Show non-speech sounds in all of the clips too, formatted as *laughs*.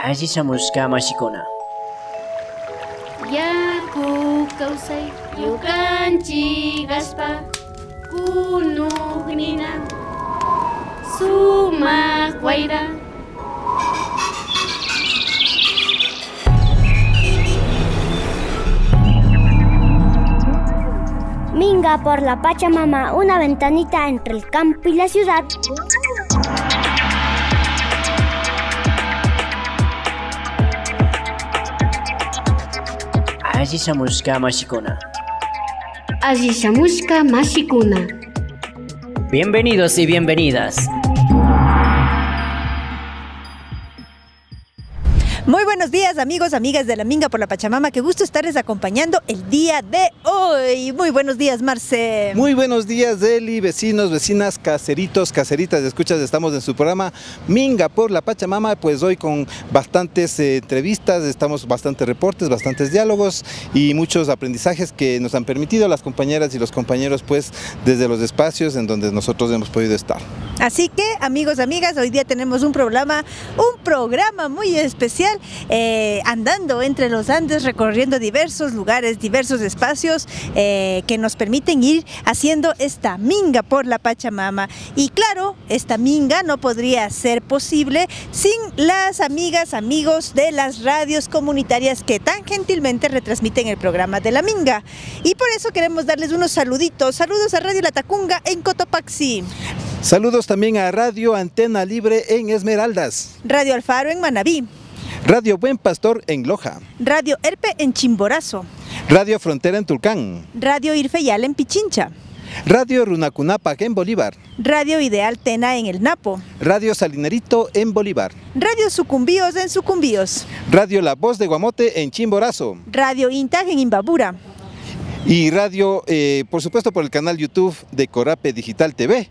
عزیز موسکا ماشیکونا yaku kawsay ñukanchik kaspa kunuq su Minga por la Pachamama, una ventanita entre el campo y la ciudad. Así Mashikuna. Así Mashikuna. Bienvenidos y bienvenidas. amigos, amigas de la Minga por la Pachamama. Qué gusto estarles acompañando el día de hoy. Muy buenos días, Marce. Muy buenos días, Eli, vecinos, vecinas, caseritos, caseritas. Escuchas, estamos en su programa Minga por la Pachamama. Pues hoy con bastantes eh, entrevistas, estamos bastantes reportes, bastantes diálogos y muchos aprendizajes que nos han permitido las compañeras y los compañeros, pues desde los espacios en donde nosotros hemos podido estar. Así que, amigos, amigas, hoy día tenemos un programa, un programa muy especial. Eh, eh, andando entre los Andes, recorriendo diversos lugares, diversos espacios eh, que nos permiten ir haciendo esta minga por la Pachamama. Y claro, esta minga no podría ser posible sin las amigas, amigos de las radios comunitarias que tan gentilmente retransmiten el programa de la minga. Y por eso queremos darles unos saluditos. Saludos a Radio La Tacunga en Cotopaxi. Saludos también a Radio Antena Libre en Esmeraldas. Radio Alfaro en Manabí. Radio Buen Pastor en Loja. Radio Herpe en Chimborazo. Radio Frontera en Tulcán. Radio Irfeyal en Pichincha. Radio Runacunapac en Bolívar. Radio Ideal Tena en El Napo. Radio Salinerito en Bolívar. Radio Sucumbíos en Sucumbíos. Radio La Voz de Guamote en Chimborazo. Radio Intag en Imbabura. Y radio, eh, por supuesto, por el canal YouTube de Corape Digital TV.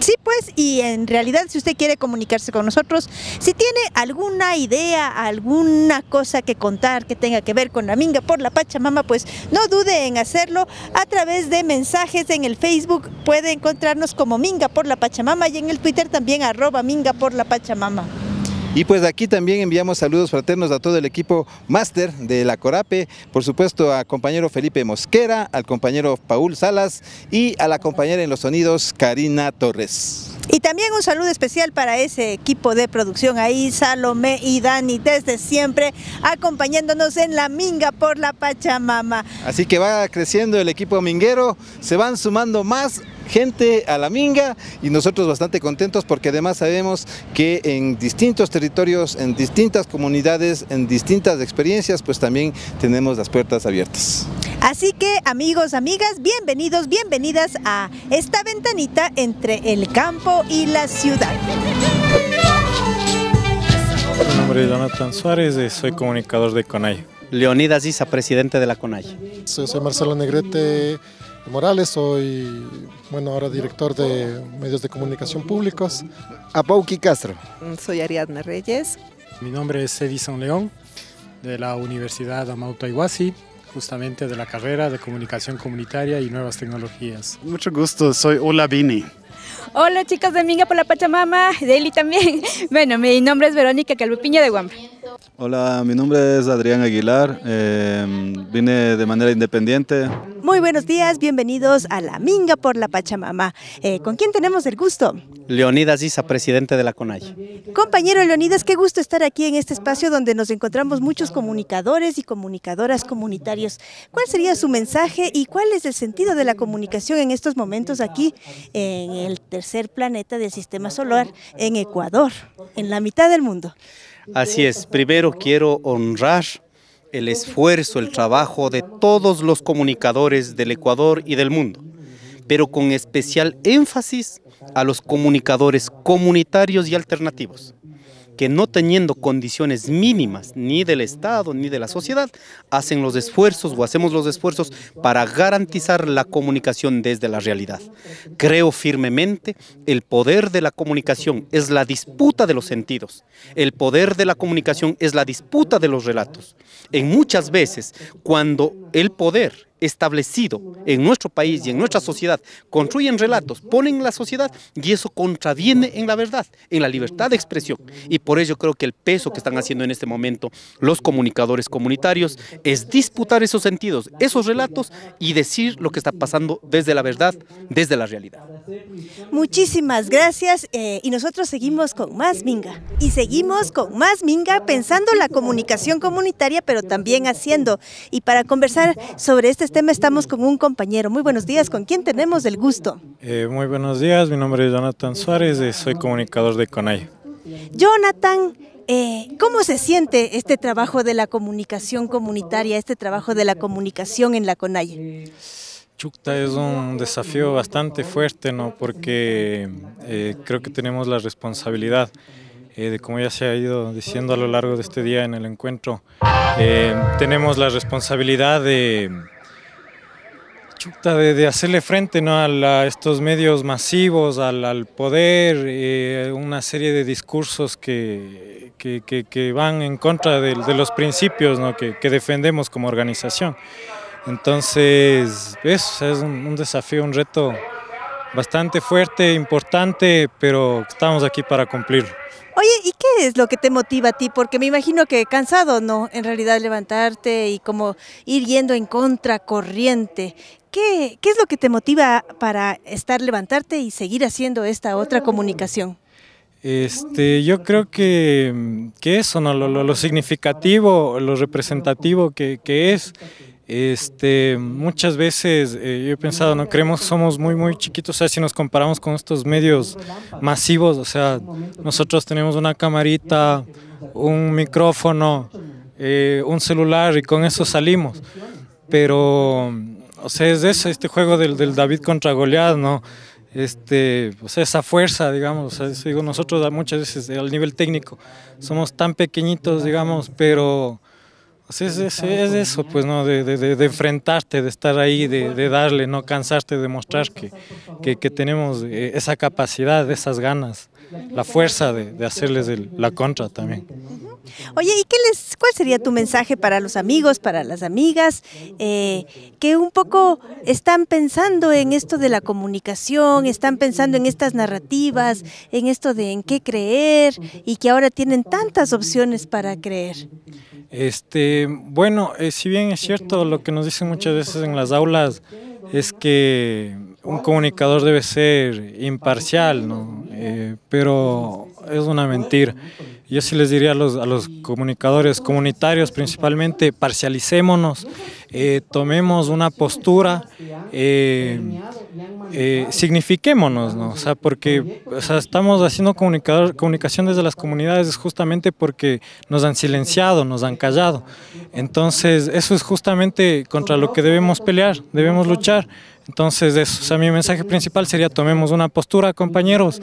Sí, pues, y en realidad si usted quiere comunicarse con nosotros, si tiene alguna idea, alguna cosa que contar que tenga que ver con la minga por la Pachamama, pues no dude en hacerlo a través de mensajes en el Facebook, puede encontrarnos como minga por la Pachamama y en el Twitter también arroba minga por la Pachamama. Y pues de aquí también enviamos saludos fraternos a todo el equipo máster de la Corape, por supuesto a compañero Felipe Mosquera, al compañero Paul Salas y a la compañera en los sonidos Karina Torres. Y también un saludo especial para ese equipo de producción ahí, Salomé y Dani, desde siempre acompañándonos en la minga por la Pachamama. Así que va creciendo el equipo minguero, se van sumando más gente a la minga y nosotros bastante contentos porque además sabemos que en distintos territorios, en distintas comunidades, en distintas experiencias, pues también tenemos las puertas abiertas. Así que amigos, amigas, bienvenidos, bienvenidas a esta ventanita entre el campo y la ciudad. Mi nombre es Jonathan Suárez, eh, soy comunicador de CONAI. Leonidas Isa, presidente de la CONAI. Soy, Marcelo Negrete Morales, soy, bueno, ahora director de medios de comunicación públicos. Apauki Castro. Soy Ariadna Reyes. Mi nombre es Edison León, de la Universidad Amauta Iguazi, justamente de la carrera de Comunicación Comunitaria y Nuevas Tecnologías. Mucho gusto, soy Ola Hola chicos de Minga por la Pachamama, de también. *laughs* Bueno, mi nombre es Verónica Calvo de Huambra. Hola, mi nombre es Adrián Aguilar, eh, vine de manera independiente. Muy buenos días, bienvenidos a La Minga por la Pachamama. Eh, ¿Con quién tenemos el gusto? Leonidas Isa, presidente de la CONAI. Compañero Leonidas, qué gusto estar aquí en este espacio donde nos encontramos muchos comunicadores y comunicadoras comunitarios. ¿Cuál sería su mensaje y cuál es el sentido de la comunicación en estos momentos aquí en el tercer planeta del Sistema Solar, en Ecuador, en la mitad del mundo? Así es, primero quiero honrar el esfuerzo, el trabajo de todos los comunicadores del Ecuador y del mundo, pero con especial énfasis a los comunicadores comunitarios y alternativos que no teniendo condiciones mínimas ni del Estado ni de la sociedad, hacen los esfuerzos o hacemos los esfuerzos para garantizar la comunicación desde la realidad. Creo firmemente el poder de la comunicación es la disputa de los sentidos, el poder de la comunicación es la disputa de los relatos. En muchas veces, cuando el poder, establecido en nuestro país y en nuestra sociedad construyen relatos, ponen la sociedad y eso contraviene en la verdad, en la libertad de expresión. Y por ello creo que el peso que están haciendo en este momento los comunicadores comunitarios es disputar esos sentidos, esos relatos y decir lo que está pasando desde la verdad, desde la realidad. Muchísimas gracias eh, y nosotros seguimos con más Minga y seguimos con más Minga pensando la comunicación comunitaria pero también haciendo y para conversar sobre este tema estamos con un compañero. Muy buenos días, ¿con quién tenemos el gusto? Eh, muy buenos días, mi nombre es Jonathan Suárez, eh, soy comunicador de CONAI. Jonathan, eh, ¿cómo se siente este trabajo de la comunicación comunitaria, este trabajo de la comunicación en la CONAI? Chucta es un desafío bastante fuerte, ¿no? Porque creo que tenemos la responsabilidad de como ya se ha ido diciendo a lo largo de este día en el encuentro, tenemos la responsabilidad de, de, hacerle frente ¿no? a, estos medios masivos, al, poder, eh, una serie de discursos que, que, que, van en contra de, los principios ¿no? que, defendemos como organización. Entonces, eso es un, desafío, un reto bastante fuerte, importante, pero estamos aquí para cumplirlo. Oye, ¿y qué es lo que te motiva a ti? Porque me imagino que cansado, ¿no? En realidad levantarte y como ir yendo en contra corriente. ¿Qué, es lo que te motiva para estar, levantarte y seguir haciendo esta otra comunicación? Este, yo creo que, mm, eso, lo, significativo, lo representativo que, es. Este, muchas veces eh, yo he pensado, no creemos somos muy muy chiquitos, o sea, si nos comparamos con estos medios masivos, o sea, nosotros tenemos una camarita, un micrófono, eh, un celular y con eso salimos. Pero o sea, es eso, este juego del, David contra Goliath, ¿no? Este, esa fuerza, digamos, digo, nosotros muchas veces eh, al nivel técnico somos tan pequeñitos, digamos, pero es, es, eso, pues, ¿no? De, enfrentarte, de estar ahí, de, de darle, no cansarte, de mostrar que, que, que tenemos eh, esa capacidad, esas ganas la fuerza de, hacerles la contra también. Oye, ¿y qué les, cuál sería tu mensaje para los amigos, para las amigas, eh, que un poco están pensando en esto de la comunicación, están pensando en estas narrativas, en esto de en qué creer y que ahora tienen tantas opciones para creer? Este, bueno, eh, si bien es cierto lo que nos dicen muchas veces en las aulas es que un comunicador debe ser imparcial, eh, pero es una mentira. Yo sí les diría a los, comunicadores comunitarios principalmente, parcialicémonos, eh, tomemos una postura, eh, signifiquémonos, porque estamos haciendo comunicación desde las comunidades justamente porque nos han silenciado, nos han callado. Entonces, eso es justamente contra lo que debemos pelear, debemos luchar. Entonces, eso, sea, mi mensaje principal sería tomemos una postura, compañeros,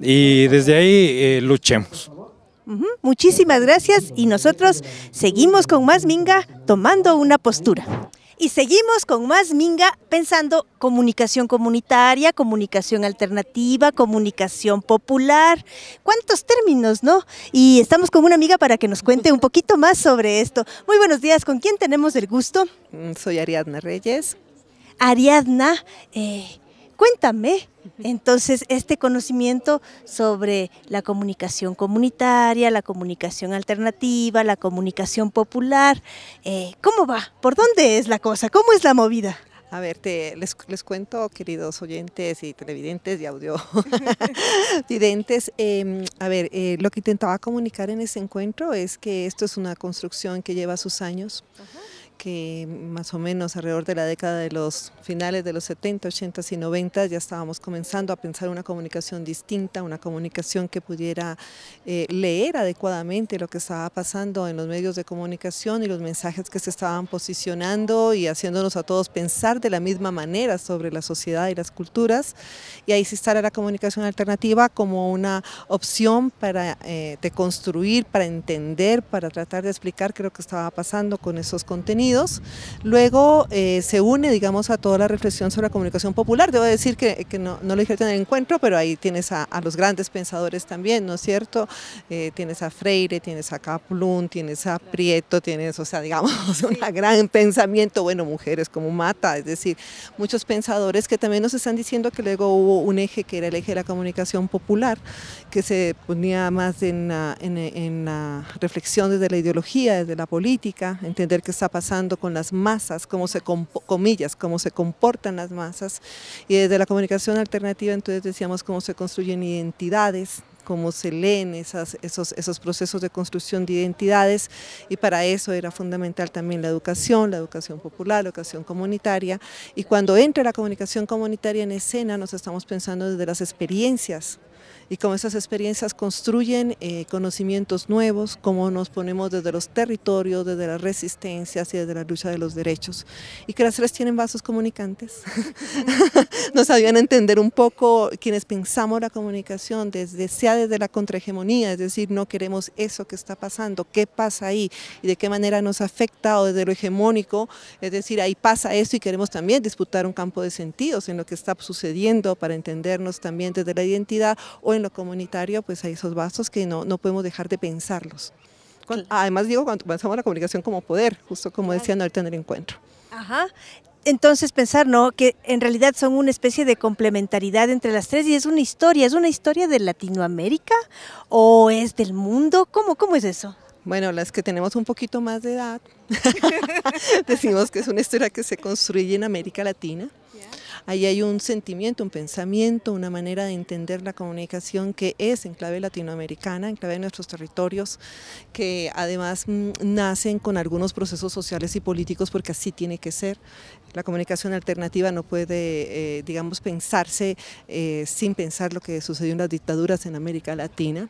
y desde ahí eh, luchemos. Muchísimas gracias y nosotros seguimos con más Minga tomando una postura. Y seguimos con más Minga pensando comunicación comunitaria, comunicación alternativa, comunicación popular. ¿Cuántos términos, no? Y estamos con una amiga para que nos cuente un poquito más sobre esto. Muy buenos días, ¿con quién tenemos el gusto? Mm, soy Ariadna Reyes, Ariadna, eh, cuéntame. Entonces, este conocimiento sobre la comunicación comunitaria, la comunicación alternativa, la comunicación popular, eh, ¿cómo va? ¿Por dónde es la cosa? ¿Cómo es la movida? A ver, les, les, cuento, queridos oyentes y televidentes y audiovidentes, *laughs* em, a ver, eh, lo que intentaba comunicar en ese encuentro es que esto es una construcción que lleva sus años que más o menos alrededor de la década de los finales de los 70, 80 y 90 ya estábamos comenzando a pensar una comunicación distinta, una comunicación que pudiera eh, leer adecuadamente lo que estaba pasando en los medios de comunicación y los mensajes que se estaban posicionando y haciéndonos a todos pensar de la misma manera sobre la sociedad y las culturas. Y ahí se estará la comunicación alternativa como una opción para eh, deconstruir, para entender, para tratar de explicar qué es lo que estaba pasando con esos contenidos Luego eh, se une, digamos, a toda la reflexión sobre la comunicación popular. Debo decir que, no, lo dije en el encuentro, pero ahí tienes a, los grandes pensadores también, ¿no es cierto? Eh, tienes a Freire, tienes a Caplun tienes a Prieto, tienes, o sea, digamos, *laughs* un gran pensamiento, bueno, mujeres como Mata, es decir, muchos pensadores que también nos están diciendo que luego hubo un eje que era el eje de la comunicación popular, que se ponía más en la reflexión desde la ideología, desde la política, entender qué está pasando con las masas, cómo se, comillas, cómo se comportan las masas. Y desde la comunicación alternativa entonces decíamos cómo se construyen identidades, cómo se leen esos, esos procesos de construcción de identidades y para eso era fundamental también la educación, la educación popular, la educación comunitaria y cuando entra la comunicación comunitaria en escena nos estamos pensando desde las experiencias y cómo esas experiencias construyen eh, conocimientos nuevos, cómo nos ponemos desde los territorios, desde las resistencias y desde la lucha de los derechos. Y que las tres tienen vasos comunicantes. *laughs* nos ayudan a entender un poco quienes pensamos la comunicación, desde, sea desde la contrahegemonía, es decir, no queremos eso que está pasando, qué pasa ahí y de qué manera nos afecta o desde lo hegemónico, es decir, ahí pasa eso y queremos también disputar un campo de sentidos en lo que está sucediendo para entendernos también desde la identidad o en lo comunitario, pues hay esos vasos que no, no podemos dejar de pensarlos. además digo, cuando pensamos la comunicación como poder, justo como decía decían ahorita en el encuentro. Ajá. Entonces pensar, ¿no? Que en realidad son una especie de complementariedad entre las tres y es una historia, ¿es una historia de Latinoamérica o es del mundo? ¿Cómo, cómo es eso? Bueno, las que tenemos un poquito más de edad, *laughs* decimos que es una historia que se construye en América Latina, Ahí hay un sentimiento, un pensamiento, una manera de entender la comunicación que es en clave latinoamericana, en clave de nuestros territorios, que además mm, nacen con algunos procesos sociales y políticos porque así tiene que ser. La comunicación alternativa no puede, eh, digamos, pensarse eh, sin pensar lo que sucedió en las dictaduras en América Latina.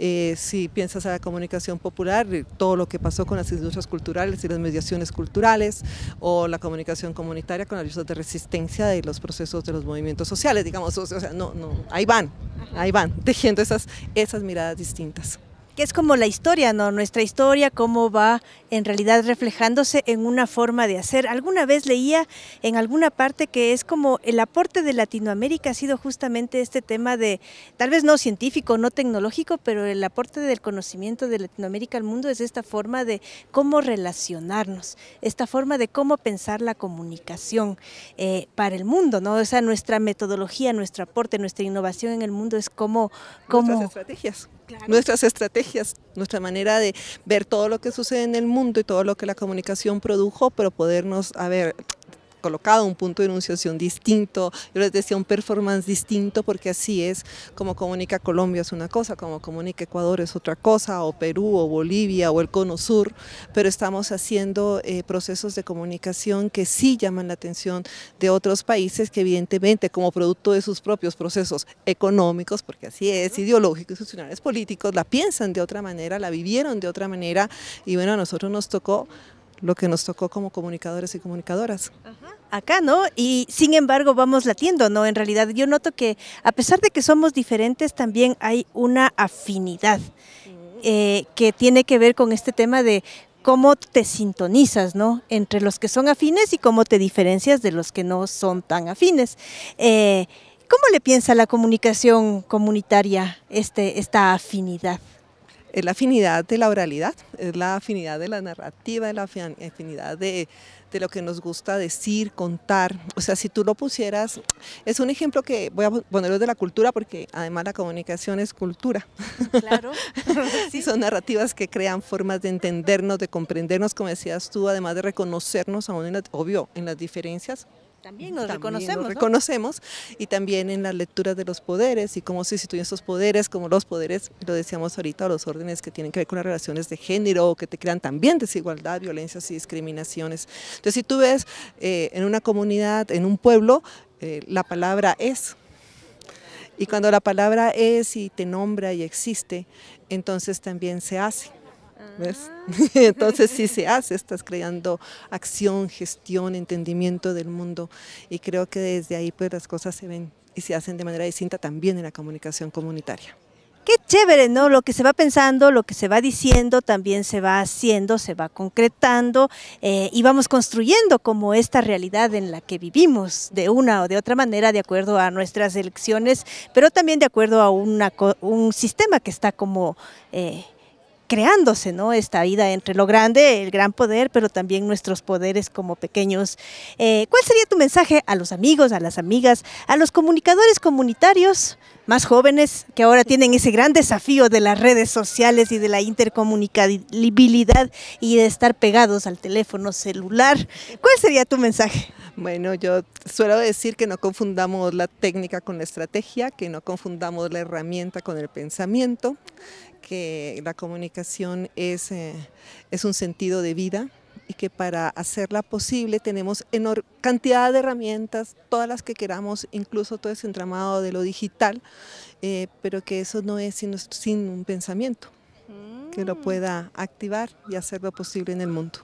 Eh, si piensas a la comunicación popular, todo lo que pasó con las industrias culturales y las mediaciones culturales, o la comunicación comunitaria con ayuda de resistencia de los procesos de los movimientos sociales, digamos, o sea, no, no, ahí van, ahí van, tejiendo esas, esas miradas distintas que es como la historia, ¿no? Nuestra historia, cómo va en realidad reflejándose en una forma de hacer. Alguna vez leía en alguna parte que es como el aporte de Latinoamérica ha sido justamente este tema de, tal vez no científico, no tecnológico, pero el aporte del conocimiento de Latinoamérica al mundo es esta forma de cómo relacionarnos, esta forma de cómo pensar la comunicación eh, para el mundo, ¿no? O sea, nuestra metodología, nuestro aporte, nuestra innovación en el mundo es cómo... cómo estrategias. Nuestras estrategias, nuestra manera de ver todo lo que sucede en el mundo y todo lo que la comunicación produjo, pero podernos, a ver, colocado un punto de enunciación distinto, yo les decía un performance distinto porque así es como comunica Colombia es una cosa, como comunica Ecuador es otra cosa, o Perú, o Bolivia, o el Cono Sur, pero estamos haciendo eh, procesos de comunicación que sí llaman la atención de otros países que evidentemente como producto de sus propios procesos económicos, porque así es, ideológicos, institucionales, políticos, la piensan de otra manera, la vivieron de otra manera y bueno, a nosotros nos tocó lo que nos tocó como comunicadores y comunicadoras. Ajá. Acá, ¿no? Y sin embargo vamos latiendo, ¿no? En realidad yo noto que a pesar de que somos diferentes, también hay una afinidad eh, que tiene que ver con este tema de cómo te sintonizas, ¿no? Entre los que son afines y cómo te diferencias de los que no son tan afines. Eh, ¿Cómo le piensa la comunicación comunitaria este, esta afinidad? es eh, la afinidad de la oralidad, es la afinidad de la narrativa, es la afinidad de, lo que nos gusta decir, contar. O sea, si tú lo pusieras, es un ejemplo que voy a ponerlo de la cultura porque además la comunicación es cultura. Claro. *laughs* sí. Son narrativas que crean formas de entendernos, de comprendernos, como decías tú, además de reconocernos aún, en obvio, en las diferencias, también lo reconocemos. y también en las lecturas de los poderes y cómo se instituyen esos poderes, como los poderes, lo decíamos ahorita, los órdenes que tienen que ver con las relaciones de género o que te crean también desigualdad, violencias y discriminaciones. Entonces, si tú ves eh, en una comunidad, en un pueblo, eh, la palabra es. Y cuando la palabra es y te nombra y existe, entonces también se hace. Ah. *laughs* Entonces sí se hace, estás creando acción, gestión, entendimiento del mundo y creo que desde ahí pues las cosas se ven y se hacen de manera distinta también en la comunicación comunitaria. Qué chévere, ¿no? Lo que se va pensando, lo que se va diciendo, también se va haciendo, se va concretando eh, y vamos construyendo como esta realidad en la que vivimos de una o de otra manera, de acuerdo a nuestras elecciones, pero también de acuerdo a una, un sistema que está como... Eh, creándose ¿no? esta vida entre lo grande, el gran poder, pero también nuestros poderes como pequeños. Eh, ¿Cuál sería tu mensaje a los amigos, a las amigas, a los comunicadores comunitarios más jóvenes que ahora tienen ese gran desafío de las redes sociales y de la intercomunicabilidad y de estar pegados al teléfono celular? ¿Cuál sería tu mensaje? Bueno, yo suelo decir que no confundamos la técnica con la estrategia, que no confundamos la herramienta con el pensamiento, la comunicación es, eh, es un sentido de vida y que para hacerla posible tenemos cantidad de herramientas, todas las que queramos, incluso todo ese entramado de lo digital, eh, pero que eso no es sin un pensamiento que lo mm. pueda activar y hacerlo posible en el mundo.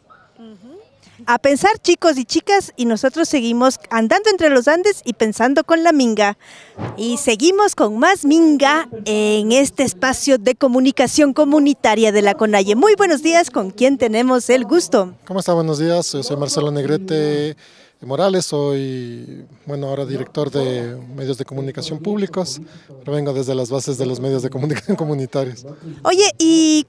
A pensar chicos y chicas y nosotros seguimos andando entre los Andes y pensando con la minga. Y seguimos con más minga en este espacio de comunicación comunitaria de la CONAIE. Muy buenos días, ¿con quién tenemos el gusto? ¿Cómo está? Buenos días, soy Marcelo Negrete. Morales, soy, bueno, ahora director de medios de comunicación públicos, pero vengo desde las bases de los medios de comunicación comunitarios. Oye, ¿y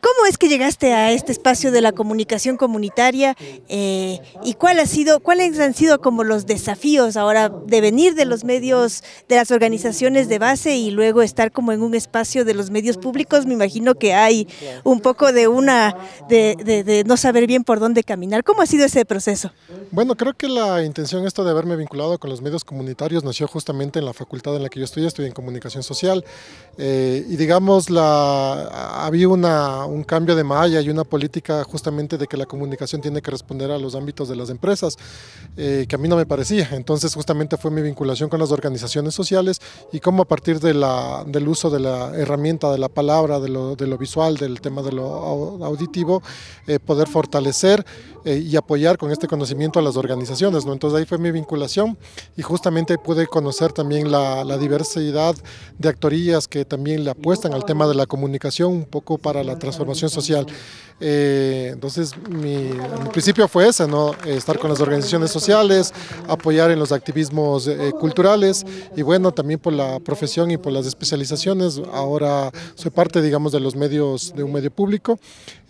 ¿Cómo es que llegaste a este espacio de la comunicación comunitaria eh, y cuál ha sido, cuáles han sido como los desafíos ahora de venir de los medios, de las organizaciones de base y luego estar como en un espacio de los medios públicos? Me imagino que hay un poco de una, de, no saber bien por dónde caminar. ¿Cómo ha sido ese proceso? Bueno, creo que la intención esta de haberme vinculado con los medios comunitarios nació justamente en la facultad en la que yo estudié, estudié en comunicación social eh, y digamos la, había una un cambio de malla y una política justamente de que la comunicación tiene que responder a los ámbitos de las empresas, eh, que a mí no me parecía. Entonces justamente fue mi vinculación con las organizaciones sociales y cómo a partir de la, del uso de la herramienta, de la palabra, de lo, visual, del tema de lo auditivo, eh, poder fortalecer eh, y apoyar con este conocimiento a las organizaciones. ¿no? Entonces ahí fue mi vinculación y justamente pude conocer también la, la diversidad de actorías que también le apuestan al tema de la comunicación, un poco para la transformación formación social. Eh, entonces, mi, principio fue ese, ¿no? estar con las organizaciones sociales, apoyar en los activismos eh, culturales y bueno, también por la profesión y por las especializaciones. Ahora soy parte, digamos, de los medios, de un medio público,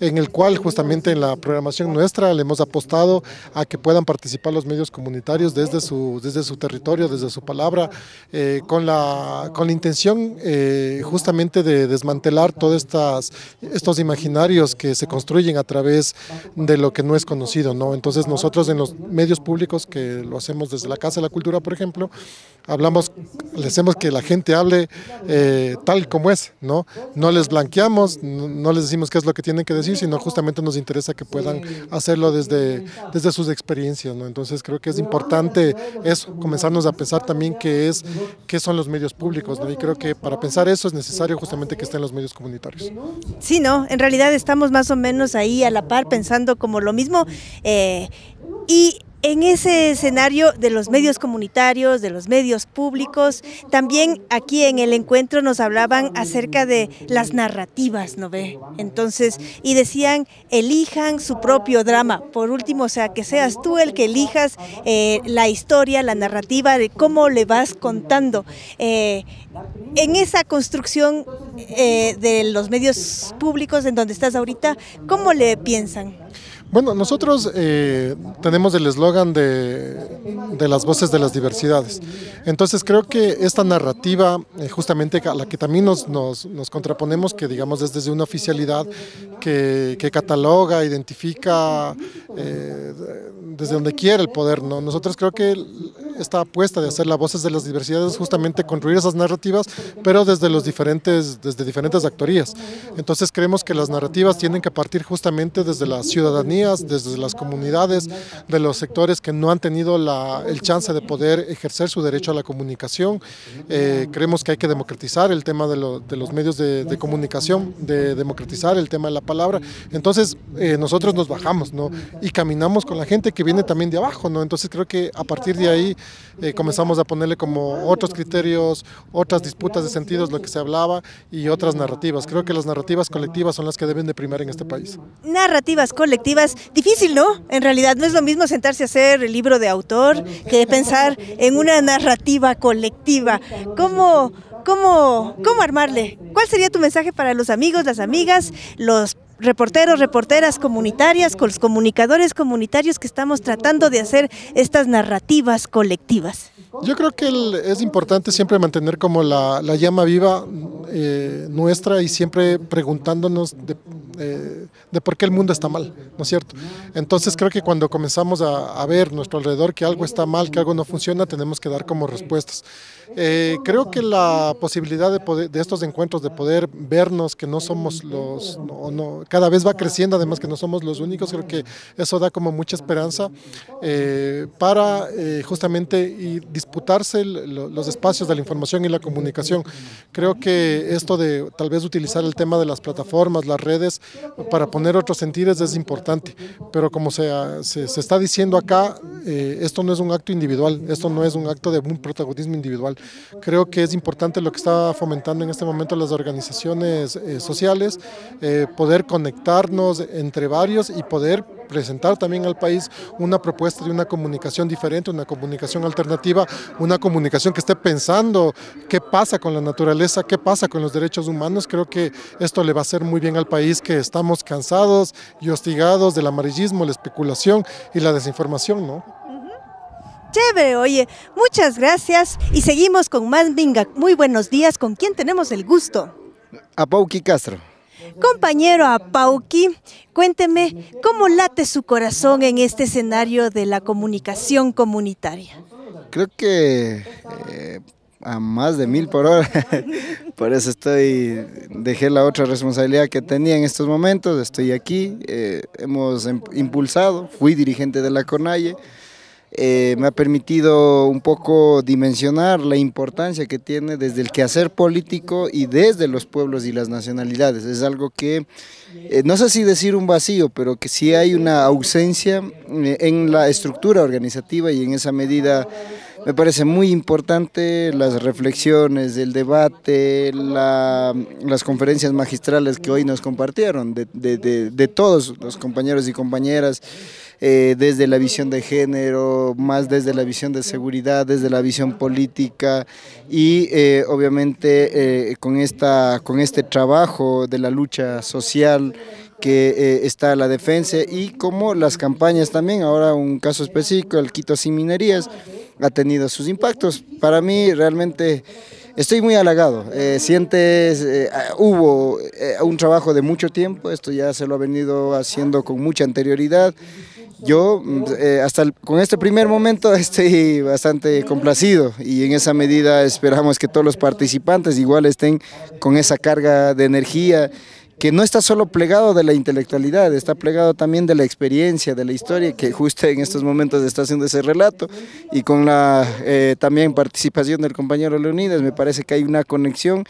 en el cual justamente en la programación nuestra le hemos apostado a que puedan participar los medios comunitarios desde su, desde su territorio, desde su palabra, eh, con, la, con la intención justamente de desmantelar todas estas, estos imaginarios que se construyen a través de lo que no es conocido, ¿no? Entonces nosotros en los medios públicos que lo hacemos desde la Casa de la Cultura, por ejemplo, hablamos, le hacemos que la gente hable eh, tal como es, ¿no? No les blanqueamos, no les decimos qué es lo que tienen que decir, sino justamente nos interesa que puedan hacerlo desde, desde sus experiencias, Entonces creo que es importante eso, comenzarnos a pensar también qué es, qué son los medios públicos, Y creo que para pensar eso es necesario justamente que estén los medios comunitarios. Sí, no, en realidad estamos más o menos ahí a la par pensando como lo mismo. Eh, y en ese escenario de los medios comunitarios, de los medios públicos, también aquí en el encuentro nos hablaban acerca de las narrativas, ¿no ve? Entonces, y decían, elijan su propio drama. Por último, o sea, que seas tú el que elijas eh, la historia, la narrativa, de cómo le vas contando. Eh, en esa construcción eh, de los medios públicos en donde estás ahorita, ¿cómo le piensan? Bueno, nosotros eh, tenemos el eslogan de, las voces de las diversidades. Entonces creo que esta narrativa, eh, justamente a la que también nos, contraponemos, que digamos desde una oficialidad que, cataloga, identifica eh, desde donde quiere el poder, ¿no? Nosotros creo que esta apuesta de hacer las voces de las diversidades, justamente construir esas narrativas, pero desde, los diferentes, desde diferentes actorías. Entonces creemos que las narrativas tienen que partir justamente desde las ciudadanías, desde las comunidades, de los sectores que no han tenido la, el chance de poder ejercer su derecho a la comunicación. Eh, creemos que hay que democratizar el tema de, los medios de, comunicación, de democratizar el tema de la palabra. Entonces eh, nosotros nos bajamos ¿no? y caminamos con la gente que viene también de abajo. ¿no? Entonces creo que a partir de ahí eh, comenzamos a ponerle como otros criterios, otras disputas de sentidos, lo que se hablaba, y otras narrativas. Creo que las narrativas colectivas son las que deben de primar en este país. Narrativas colectivas, difícil, ¿no? En realidad no es lo mismo sentarse a hacer el libro de autor que pensar en una narrativa colectiva. ¿Cómo, cómo, cómo armarle? ¿Cuál sería tu mensaje para los amigos, las amigas, los reporteros, reporteras comunitarias, con los comunicadores comunitarios que estamos tratando de hacer estas narrativas colectivas? Yo creo que es importante siempre mantener como la, llama viva eh, nuestra y siempre preguntándonos de, eh, de por qué el mundo está mal, ¿no es cierto? Entonces creo que cuando comenzamos a, a ver nuestro alrededor que algo está mal, que algo no funciona, tenemos que dar como respuestas. Eh, creo que la posibilidad de, poder, de estos encuentros, de poder vernos que no somos los, no, cada vez va creciendo, además que no somos los únicos, creo que eso da como mucha esperanza eh, para eh, justamente y disputarse los espacios de la información y la comunicación. Creo que esto de tal vez utilizar el tema de las plataformas, las redes, para poner Tener otros sentidos es importante, pero como se, se, está diciendo acá, eh, esto no es un acto individual, esto no es un acto de un protagonismo individual. Creo que es importante lo que está fomentando en este momento las organizaciones eh, sociales, eh, poder conectarnos entre varios y poder presentar también al país una propuesta de una comunicación diferente, una comunicación alternativa, una comunicación que esté pensando qué pasa con la naturaleza, qué pasa con los derechos humanos. Creo que esto le va a hacer muy bien al país que estamos cansados y hostigados del amarillismo, la especulación y la desinformación, ¿no? Chévere, oye, muchas gracias y seguimos con más Minga. Muy buenos días, ¿con quién tenemos el gusto? A Pauqui Castro. Compañero Apauqui, cuénteme cómo late su corazón en este escenario de la comunicación comunitaria. Creo que eh, a más de mil por hora, *laughs* por eso estoy, dejé la otra responsabilidad que tenía en estos momentos, estoy aquí, eh, hemos em, impulsado, fui dirigente de la CONAIE, eh, me ha permitido un poco dimensionar la importancia que tiene desde el quehacer político y desde los pueblos y las nacionalidades. Es algo que, eh, no sé si decir un vacío, pero que sí hay una ausencia eh, en la estructura organizativa y en esa medida me parece muy importante las reflexiones, el debate, las conferencias magistrales que hoy nos compartieron de, todos los compañeros y compañeras, eh, desde la visión de género, más desde la visión de seguridad, desde la visión política y eh, obviamente eh, con, esta, con este trabajo de la lucha social que eh, está la defensa y como las campañas también, ahora un caso específico, el Quito sin minerías, ha tenido sus impactos. Para mí realmente estoy muy halagado, eh, sientes, eh, hubo un trabajo de mucho tiempo, esto ya se lo ha venido haciendo con mucha anterioridad, yo mm, hasta con este primer momento *laughs* estoy bastante complacido y en esa medida esperamos que todos los participantes igual estén con esa carga de energía que no está solo plegado de la intelectualidad, está plegado también de la experiencia, de la historia, que justo en estos momentos está haciendo ese relato, y con la eh, también participación del compañero Leonidas, me parece que hay una conexión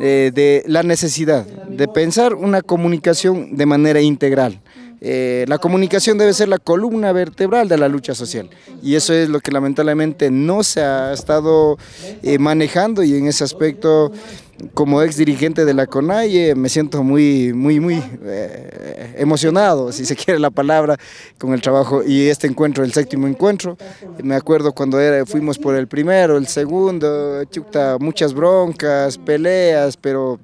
eh, de la necesidad de pensar una comunicación de manera integral, eh, la comunicación debe ser la columna vertebral de la lucha social y eso es lo que lamentablemente no se ha estado eh, manejando y en ese aspecto como ex dirigente de la CONAIE me siento muy, muy, muy eh, emocionado, si se quiere la palabra, con el trabajo y este encuentro, el séptimo encuentro. Me acuerdo cuando fuimos por el primero, el segundo, chuta, muchas broncas, peleas, pero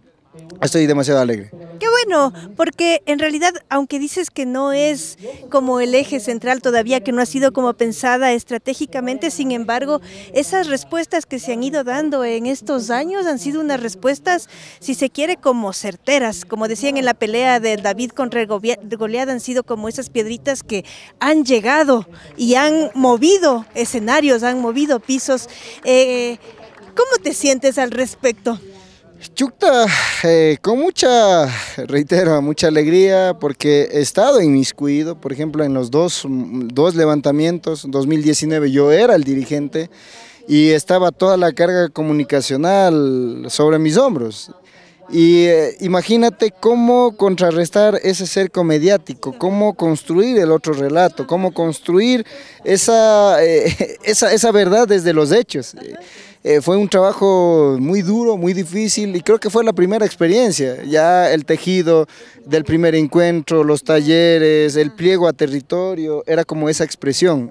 Estoy demasiado alegre. Qué bueno, porque en realidad, aunque dices que no es como el eje central todavía, que no ha sido como pensada estratégicamente, sin embargo, esas respuestas que se han ido dando en estos años han sido unas respuestas, si se quiere, como certeras. Como decían en la pelea de David con Goliad, han sido como esas piedritas que han llegado y han movido escenarios, han movido pisos. Eh, ¿Cómo te sientes al respecto? Chucta, eh, con mucha, reitero, mucha alegría porque he estado inmiscuido, por ejemplo, en los dos, mm, dos levantamientos, 2019 yo era el dirigente y estaba toda la carga comunicacional sobre mis hombros. Y eh, imagínate cómo contrarrestar ese cerco mediático, cómo construir el otro relato, cómo construir esa, eh, *laughs* esa, esa verdad desde los hechos. Eh, fue un trabajo muy duro, muy difícil y creo que fue la primera experiencia. Ya el tejido del primer encuentro, los talleres, el pliego a territorio, era como esa expresión,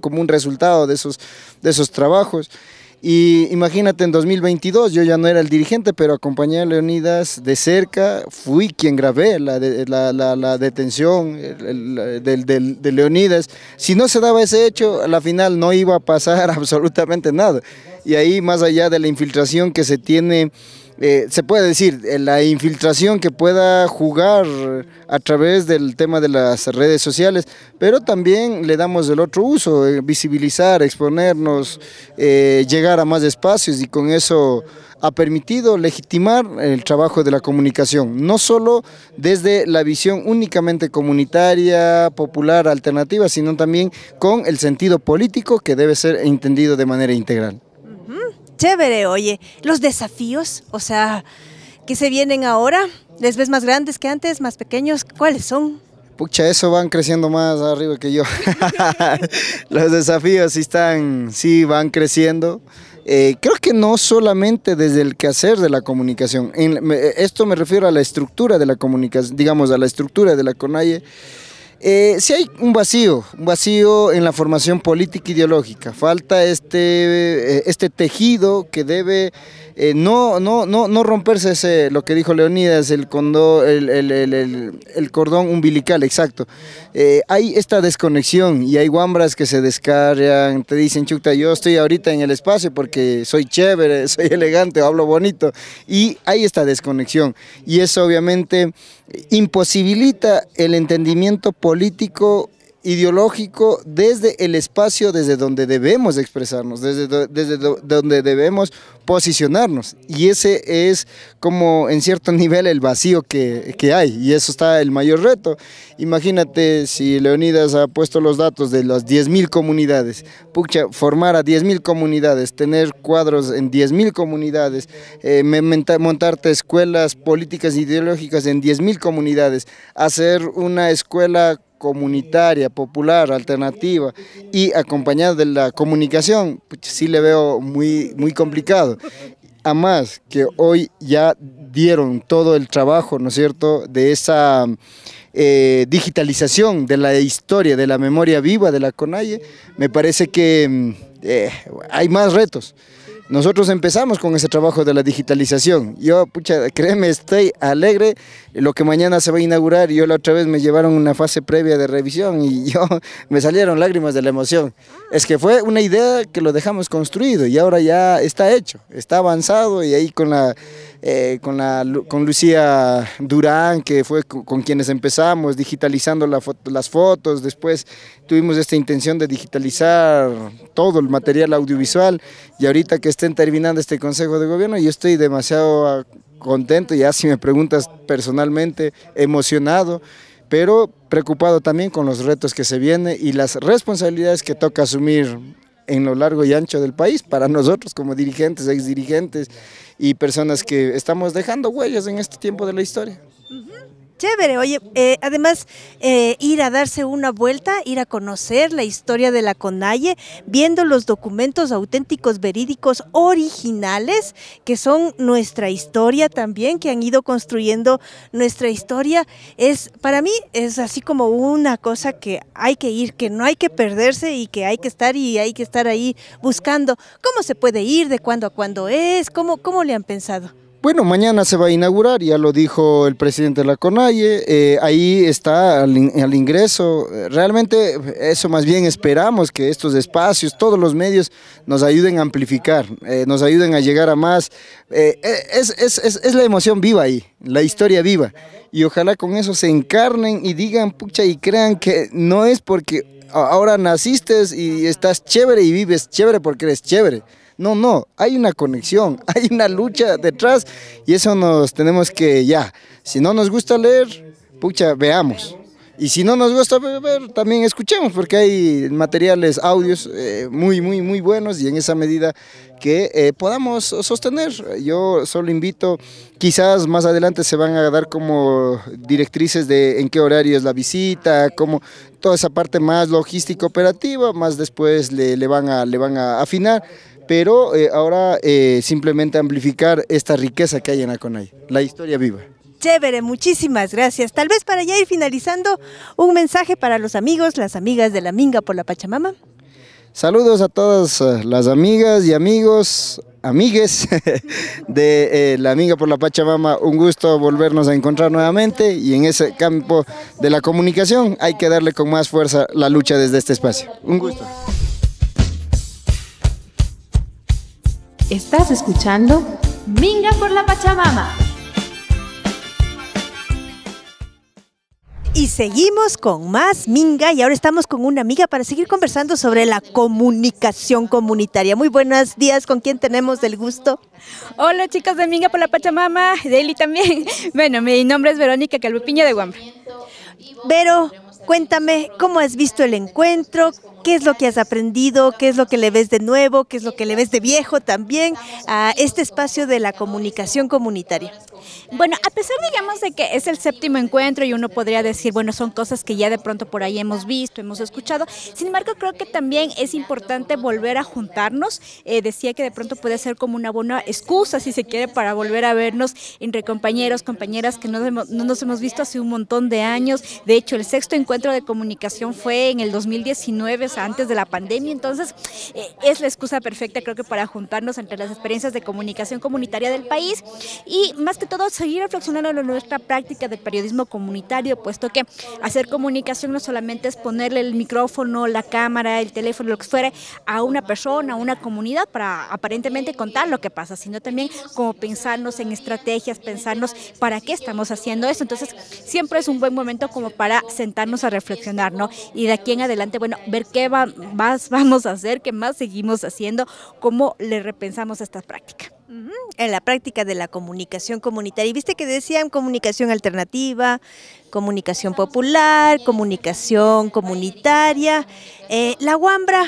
como un resultado de esos, de esos trabajos. Y imagínate, en 2022 yo ya no era el dirigente, pero acompañé a Leonidas de cerca, fui quien grabé la, detención del, de Leonidas. Si no se daba ese hecho, a la final no iba a pasar *laughs* absolutamente nada y ahí más allá de la infiltración que se tiene, eh, se puede decir, eh, la infiltración que pueda jugar a través del tema de las redes sociales, pero también le damos el otro uso, eh, visibilizar, exponernos, llegar a más espacios y con eso ha permitido legitimar el trabajo de la comunicación, no solo desde la visión únicamente comunitaria, popular, alternativa, sino también con el sentido político que debe ser entendido de manera integral chévere. Oye, los desafíos, o sea, que se vienen ahora? ¿Les ves más grandes que antes, más pequeños? ¿Cuáles son? Pucha, eso van creciendo más arriba que yo. *laughs* los desafíos sí están, sí van creciendo. Eh, creo que no solamente desde el quehacer de la comunicación. esto me refiero a la estructura de la comunicación, digamos, a la estructura de la CONAIE eh, si hay un vacío, un vacío en la formación política e ideológica, falta este, eh, este tejido que debe eh, no, no, no, romperse ese, lo que dijo Leonidas, el, el, el, el, cordón umbilical, exacto. hay esta desconexión y hay guambras que se descargan, te dicen, chuta, yo estoy ahorita en el espacio porque soy chévere, *laughs* soy elegante, hablo bonito, y hay esta desconexión. Y eso obviamente imposibilita el entendimiento político político ideológico desde el espacio desde donde debemos expresarnos, desde, desde donde debemos posicionarnos. Y ese es como en cierto *laughs* nivel el vacío que, hay. Y eso está el mayor reto. Imagínate si Leonidas ha puesto los datos de las 10.000 comunidades. Pucha, formar a 10.000 comunidades, tener cuadros en 10.000 comunidades, eh, montarte escuelas políticas e ideológicas en 10.000 comunidades, hacer una escuela comunitaria, popular, alternativa y acompañada de la comunicación, pues sí le veo muy, muy complicado. A más que hoy ya dieron todo el trabajo, ¿no es cierto?, de esa eh, digitalización de la historia, de la memoria viva de la CONAIE, me parece que mm, eh, hay más retos. Nosotros empezamos con ese trabajo de la digitalización. Yo, pucha, créeme, estoy alegre. Lo que mañana se va a inaugurar, yo la otra vez me llevaron una fase previa de revisión y *laughs* yo me salieron lágrimas de la emoción. Es que fue una idea que lo dejamos construido y ahora ya está hecho, está avanzado y ahí con la, eh, con, la con Lucía Durán, que fue con, quienes empezamos digitalizando las fotos, después tuvimos esta intención de digitalizar todo el material audiovisual y ahorita que estén terminando este Consejo de Gobierno yo estoy demasiado contento, ya si me preguntas personalmente, emocionado pero preocupado también con los retos que se vienen y las responsabilidades que toca asumir en lo largo y ancho del país, para nosotros como dirigentes, exdirigentes y personas que estamos dejando huellas en este tiempo de la historia. Chévere, oye, eh, además eh, ir a darse una vuelta, ir a conocer la historia de la Conalle, viendo los documentos auténticos, verídicos, originales, que son nuestra historia también, que han ido construyendo nuestra historia, es para mí es así como una cosa que hay que ir, que no hay que perderse y que hay que estar y hay que estar ahí buscando cómo se puede ir, de cuándo a cuándo es, cómo, cómo le han pensado. Bueno, mañana se va a inaugurar, ya lo dijo el presidente de la CONAIE, eh, ahí está al, ingreso. Realmente eso más bien esperamos que estos espacios, todos los medios nos ayuden a amplificar, eh, nos ayuden a llegar a más. Eh, es, es, la emoción viva ahí, la historia viva. Y ojalá con eso se encarnen y digan, pucha, y crean que no es porque ahora naciste y estás chévere y vives chévere porque eres chévere. No, no, hay una conexión, *laughs* hay una lucha detrás y eso nos tenemos que ya. Si no nos gusta leer, pucha, veamos. Y si no nos gusta ver, también escuchemos, porque hay materiales, audios eh, muy, muy, muy buenos y en esa medida que eh, podamos sostener. Yo solo invito, quizás más adelante se van a dar como directrices de en qué horario es la visita, como toda esa parte más logística operativa, más después van, a, le van a afinar, pero eh, ahora eh, simplemente amplificar esta riqueza que hay en Aconay, la historia viva. Chévere, muchísimas gracias. Tal vez para ya ir finalizando, un mensaje para los amigos, las amigas de la Minga por la Pachamama. Saludos a todas eh, las amigas y amigos, amigues *laughs* de La Minga por la Pachamama. Un gusto volvernos a encontrar nuevamente y en ese campo de la comunicación hay que darle con más fuerza la lucha desde este espacio. Un gusto. Estás escuchando Minga por la Pachamama. Y seguimos con más Minga y ahora estamos con una amiga para seguir conversando sobre la comunicación comunitaria. Muy buenos días, ¿con quién tenemos el gusto? Hola chicos de Minga por la Pachamama, Deli también. *laughs* Bueno, mi nombre es Verónica Calvo de Guam. Pero. Cuéntame cómo has visto el encuentro, qué es lo que has aprendido, qué es lo que le ves de nuevo, qué es lo que le ves de viejo también a este espacio de la comunicación comunitaria. Bueno, a pesar, digamos, de que es el séptimo encuentro y uno podría decir, bueno, son cosas que ya de pronto por ahí hemos visto, hemos escuchado, sin embargo, creo que también es importante volver a juntarnos. Eh, decía que de pronto puede ser como una buena excusa, si se quiere, para volver a vernos entre compañeros, compañeras que no, no nos hemos visto hace un montón de años. De hecho, el sexto encuentro de comunicación fue en el 2019, antes de la pandemia, entonces eh, es la excusa perfecta creo que para juntarnos entre las experiencias de comunicación comunitaria del país y más que todo seguir reflexionando en nuestra práctica del periodismo comunitario, puesto que hacer comunicación no solamente es ponerle el micrófono, la cámara, el teléfono, lo que fuere, a una persona, a una comunidad para aparentemente contar lo que pasa, sino también como pensarnos en estrategias, pensarnos para qué estamos haciendo eso. Entonces, siempre es un buen momento como para sentarnos a reflexionar, ¿no? Y de aquí en adelante, bueno, ver qué va, más *laughs* vamos a hacer, qué más seguimos haciendo, cómo le repensamos esta práctica. En la práctica de la comunicación comunitaria. Y viste que decían comunicación alternativa, comunicación popular, comunicación comunitaria. Eh, la Guambra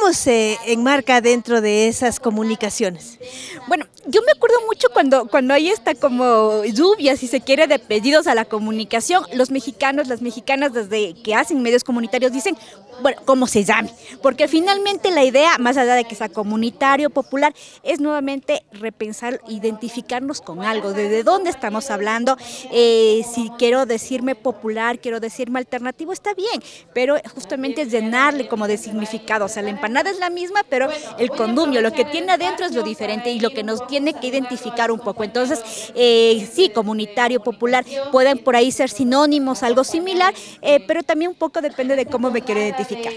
¿Cómo se enmarca dentro de esas comunicaciones? Bueno, yo me acuerdo mucho cuando, cuando hay esta como lluvia, si se quiere, de pedidos a la comunicación. Los mexicanos, las mexicanas, desde que hacen medios comunitarios, dicen, bueno, ¿Cómo se llame. Porque finalmente la idea, más allá de que sea comunitario, popular, es nuevamente repensar, identificarnos con algo, desde dónde estamos hablando. Eh, si quiero decirme popular, quiero decirme alternativo, está bien, pero justamente es llenarle como de significado, o sea, empanada es la misma, pero el condumio, lo que tiene adentro es lo diferente y lo que nos tiene que identificar un poco. Entonces, eh, sí, comunitario, popular, pueden por ahí ser sinónimos, algo similar, eh, pero también un poco depende de cómo me quiero identificar.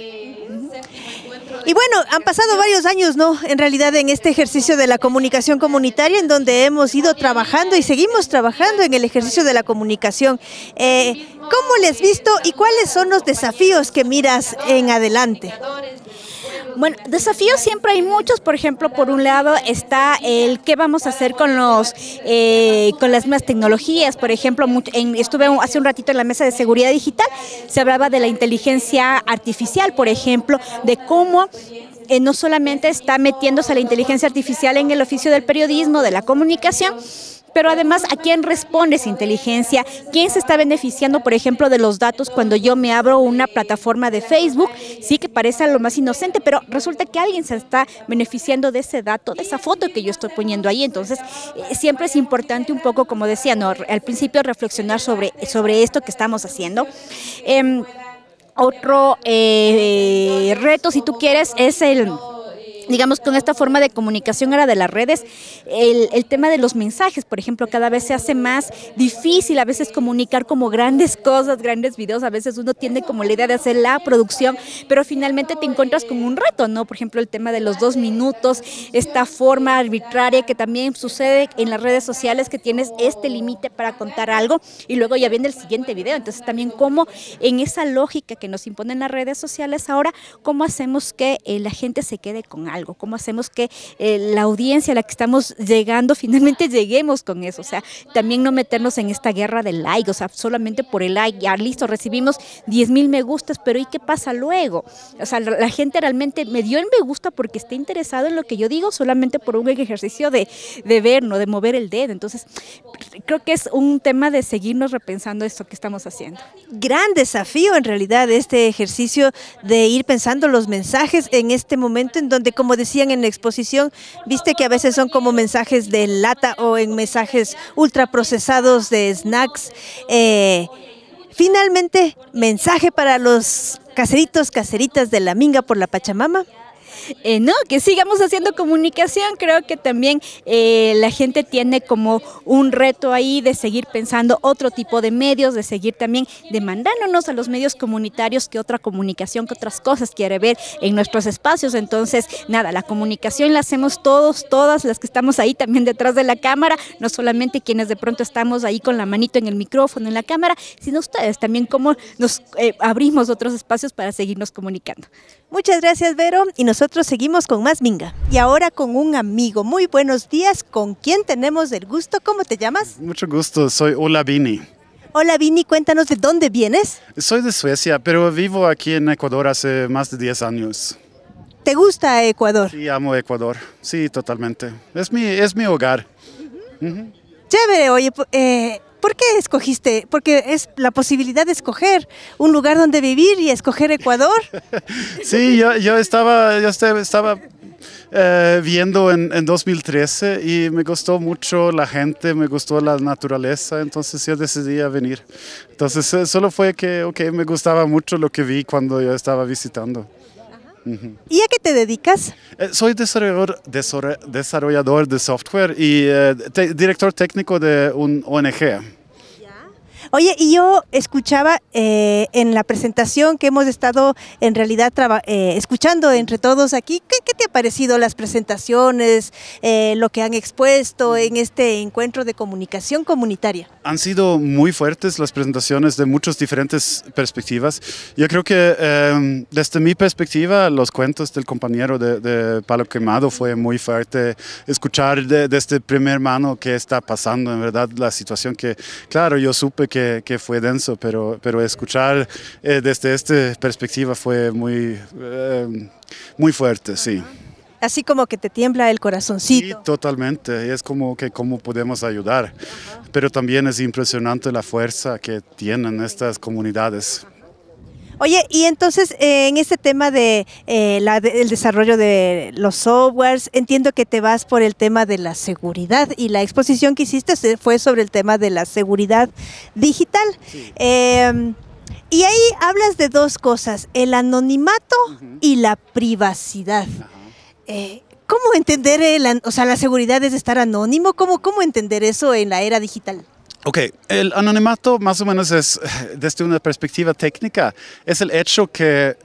Y bueno, han pasado varios años, ¿no? En realidad en este ejercicio de la comunicación comunitaria, en donde hemos ido trabajando y seguimos trabajando en el ejercicio de la comunicación. Eh, ¿Cómo les visto y cuáles son los desafíos que miras en adelante? Bueno, desafíos siempre hay muchos. Por ejemplo, por un lado está el qué vamos a hacer con los eh, con las nuevas tecnologías. Por ejemplo, estuve hace un ratito en la mesa de seguridad digital. Se hablaba de la inteligencia artificial, por ejemplo, de cómo eh, no solamente está metiéndose la inteligencia artificial en el oficio del periodismo, de la comunicación, pero además, ¿a quién responde esa inteligencia? ¿Quién se está beneficiando, por ejemplo, de los datos cuando yo me abro una plataforma de Facebook? Sí que parece lo más inocente, pero resulta que alguien se está beneficiando de ese dato, de esa foto que yo estoy poniendo ahí. Entonces, eh, siempre es importante un poco, como decía, ¿no? al principio reflexionar sobre, sobre esto que estamos haciendo. Em, otro eh, reto, si tú quieres, es el digamos, con esta forma de comunicación ahora de las redes, el, el, tema de los mensajes, por ejemplo, cada vez se hace más difícil a veces comunicar como grandes *laughs* cosas, grandes videos, a veces uno tiene como la idea de hacer la producción, pero finalmente te encuentras con un reto, ¿no? Por ejemplo, el tema de los dos minutos, esta forma arbitraria que también sucede en las redes sociales, que tienes este límite para contar algo y luego ya viene el siguiente video. Entonces también cómo en esa lógica que nos imponen las redes sociales ahora, cómo hacemos que eh, la gente se quede con algo cómo hacemos que eh, la audiencia a la que estamos llegando *laughs* finalmente lleguemos con eso, o sea, también no meternos en esta guerra del like, o sea, solamente por el like, ya listo, recibimos 10 mil me gustas, pero ¿y qué pasa luego? O sea, la, gente realmente me dio el me gusta porque está interesado en lo que yo digo, solamente por un ejercicio de, de ver, no de mover el dedo, entonces creo que es un tema de seguirnos repensando esto que estamos haciendo. Gran desafío en realidad este ejercicio de ir pensando los mensajes en este momento en donde como como decían en la exposición, viste que a veces son como mensajes de lata o en mensajes ultra procesados de snacks. Eh, finalmente, mensaje para los caseritos, caseritas de la Minga por la Pachamama. Eh, no, que sigamos haciendo comunicación. Creo que también eh, la gente tiene como un reto ahí de seguir pensando otro tipo de medios, de seguir también demandándonos a los medios comunitarios que otra comunicación, que otras cosas quiere ver en nuestros espacios. Entonces, nada, la comunicación la hacemos todos, todas las que estamos ahí también detrás de la cámara, no solamente quienes de pronto estamos ahí con la manito en el micrófono, en la cámara, sino ustedes también, cómo nos eh, abrimos otros espacios para seguirnos comunicando. Muchas gracias, Vero. Y nosotros seguimos con más Minga. Y ahora con un amigo. Muy buenos días. ¿Con quién tenemos el gusto? ¿Cómo te llamas? Mucho gusto. Soy Ola Vini. Hola Vini, cuéntanos de dónde vienes. Soy de Suecia, pero vivo aquí en Ecuador hace más de 10 años. ¿Te gusta Ecuador? Sí, amo Ecuador. Sí, totalmente. Es mi, es mi hogar. Chévere, oye, eh, ¿Por qué escogiste? Porque es la posibilidad de escoger un lugar donde vivir y escoger Ecuador. *laughs* sí, yo, yo estaba, yo este, estaba eh, viendo en, 2013 y me gustó mucho la gente, me gustó la naturaleza, entonces yo decidí venir. Entonces eh, solo fue que okay, me gustaba mucho lo que vi cuando yo estaba visitando. ¿Y a qué te dedicas? Eh, soy desarrollador, desarrollador de software y eh, director técnico de un ONG. Oye, y yo escuchaba eh, en la presentación que hemos estado en realidad eh, escuchando entre todos aquí, ¿qué, te ha parecido las presentaciones, eh, lo que han expuesto en este encuentro de comunicación comunitaria? Han sido muy fuertes las presentaciones de muchas diferentes perspectivas. Yo creo que em, desde mi perspectiva, los cuentos del compañero de, Palo Quemado fue muy fuerte escuchar de, este primer mano qué está pasando, en verdad, la situación que, claro, yo supe que que, fue denso, pero, pero escuchar eh, desde esta perspectiva fue muy, eh, muy fuerte, sí. Así como que te tiembla el corazoncito. Sí, totalmente. Es como que cómo podemos ayudar. Pero también es impresionante la fuerza que tienen estas comunidades. Oye, y entonces eh, en este tema eh, de, el desarrollo de los softwares, entiendo que te vas por el tema de la seguridad y la exposición que hiciste fue sobre el tema de la seguridad digital. Em, y ahí hablas de dos cosas, el anonimato y la privacidad. Eh, ¿Cómo entender o sea, la seguridad es estar anónimo? ¿Cómo, ¿Cómo entender eso en la era digital? Ok, el anonimato más o menos es, *laughs* desde una perspectiva técnica, es el hecho que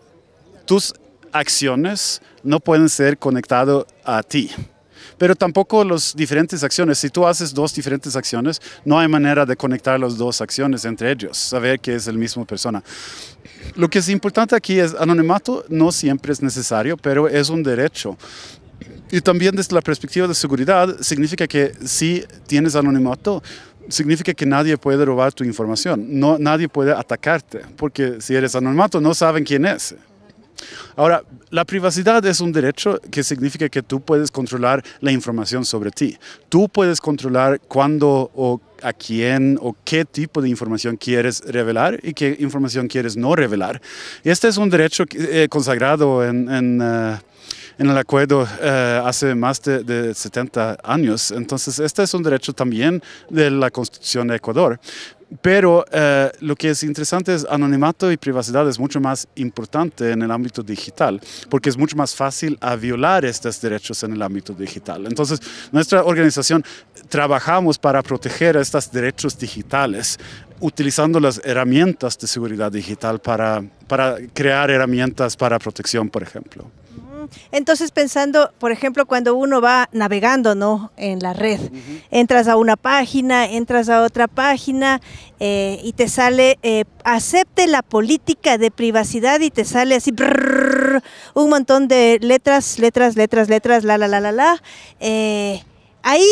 tus acciones no pueden ser conectadas a ti. Pero tampoco las diferentes acciones, si tú haces dos diferentes acciones, no hay manera de conectar las dos acciones entre ellos, saber que es el misma persona. Lo que es importante aquí es, anonimato no siempre es necesario, pero es un derecho. Y también desde la perspectiva de seguridad, significa que si tienes anonimato, significa que nadie puede robar tu información, no, nadie puede atacarte, porque si eres anonimato no saben quién es. Ahora, la privacidad es un derecho que significa que tú puedes controlar la información sobre ti. Tú puedes controlar cuándo o a quién o qué tipo de información quieres revelar y qué información quieres no revelar. este es un derecho eh, consagrado en... Eh, en el acuerdo eh, hace más de, 70 años. Entonces, este es un derecho también de la Constitución de Ecuador. Pero eh, lo que es interesante es anonimato y privacidad es mucho más importante en el ámbito digital, porque es mucho más fácil a violar estos derechos en el ámbito digital. Entonces, nuestra organización trabajamos para proteger estos derechos digitales utilizando las herramientas de seguridad digital para, para crear herramientas para protección, por ejemplo. Entonces pensando, por ejemplo, cuando uno va navegando, ¿no? En la red, entras a una página, entras a otra página eh, y te sale, eh, acepte la política de privacidad y te sale así un montón de letras, letras, letras, letras, la, la, la, la, la. Eh, ahí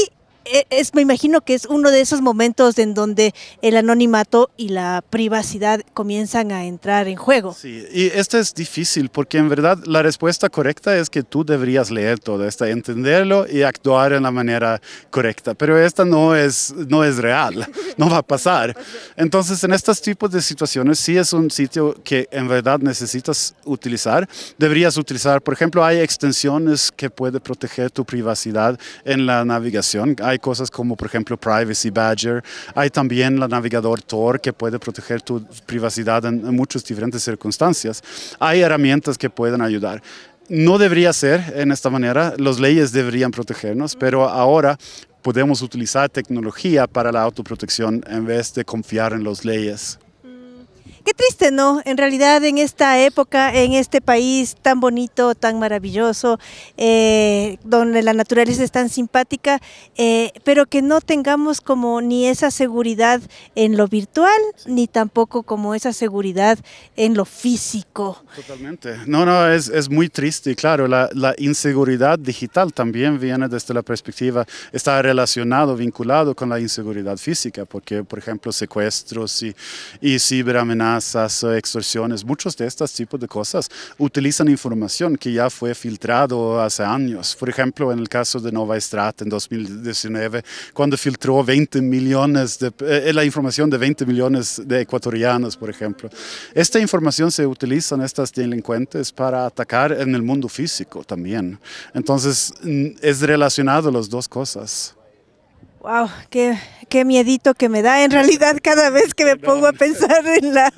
e, me imagino que es uno de esos momentos en donde el anonimato y la privacidad comienzan a entrar en juego. Sí, y esto es difícil porque en verdad la respuesta correcta es que tú deberías leer todo esto, entenderlo y actuar en la manera correcta, pero esta no es, no es real, *laughs* no va a pasar. Pues Entonces en estos tipos de situaciones sí es un sitio que en verdad necesitas utilizar, deberías utilizar, por ejemplo, hay extensiones que puede proteger tu privacidad en la navegación hay cosas como por ejemplo Privacy Badger, hay también el navegador Tor que puede proteger tu privacidad en, en muchas diferentes circunstancias. Hay herramientas que pueden ayudar no debería ser en esta manera, las leyes deberían protegernos, pero ahora podemos utilizar tecnología para la autoprotección en vez de confiar en las leyes. Qué triste, ¿no? En realidad en esta época, en este país tan bonito, tan maravilloso, eh, donde la naturaleza es tan simpática, eh, pero que no tengamos como ni esa seguridad en lo virtual, ni tampoco como esa seguridad en lo físico. Totalmente. No, no, es, es muy triste, claro, la, la, inseguridad digital también viene desde la perspectiva, está relacionado, vinculado con la inseguridad física, porque por ejemplo secuestros y, y ciberamenazas, eh, extorsiones, muchos de estos tipos de cosas utilizan información que ya fue filtrado hace años. Por ejemplo, en el caso de Nova Strat en 2019, cuando filtró 20 millones de, eh, eh, la información de 20 millones de ecuatorianos, por ejemplo. Esta información se utiliza en estas delincuentes para atacar en el mundo físico también. Entonces, es relacionado las dos cosas. Wow, qué, qué miedito que me da en realidad cada vez que me pongo a pensar en la,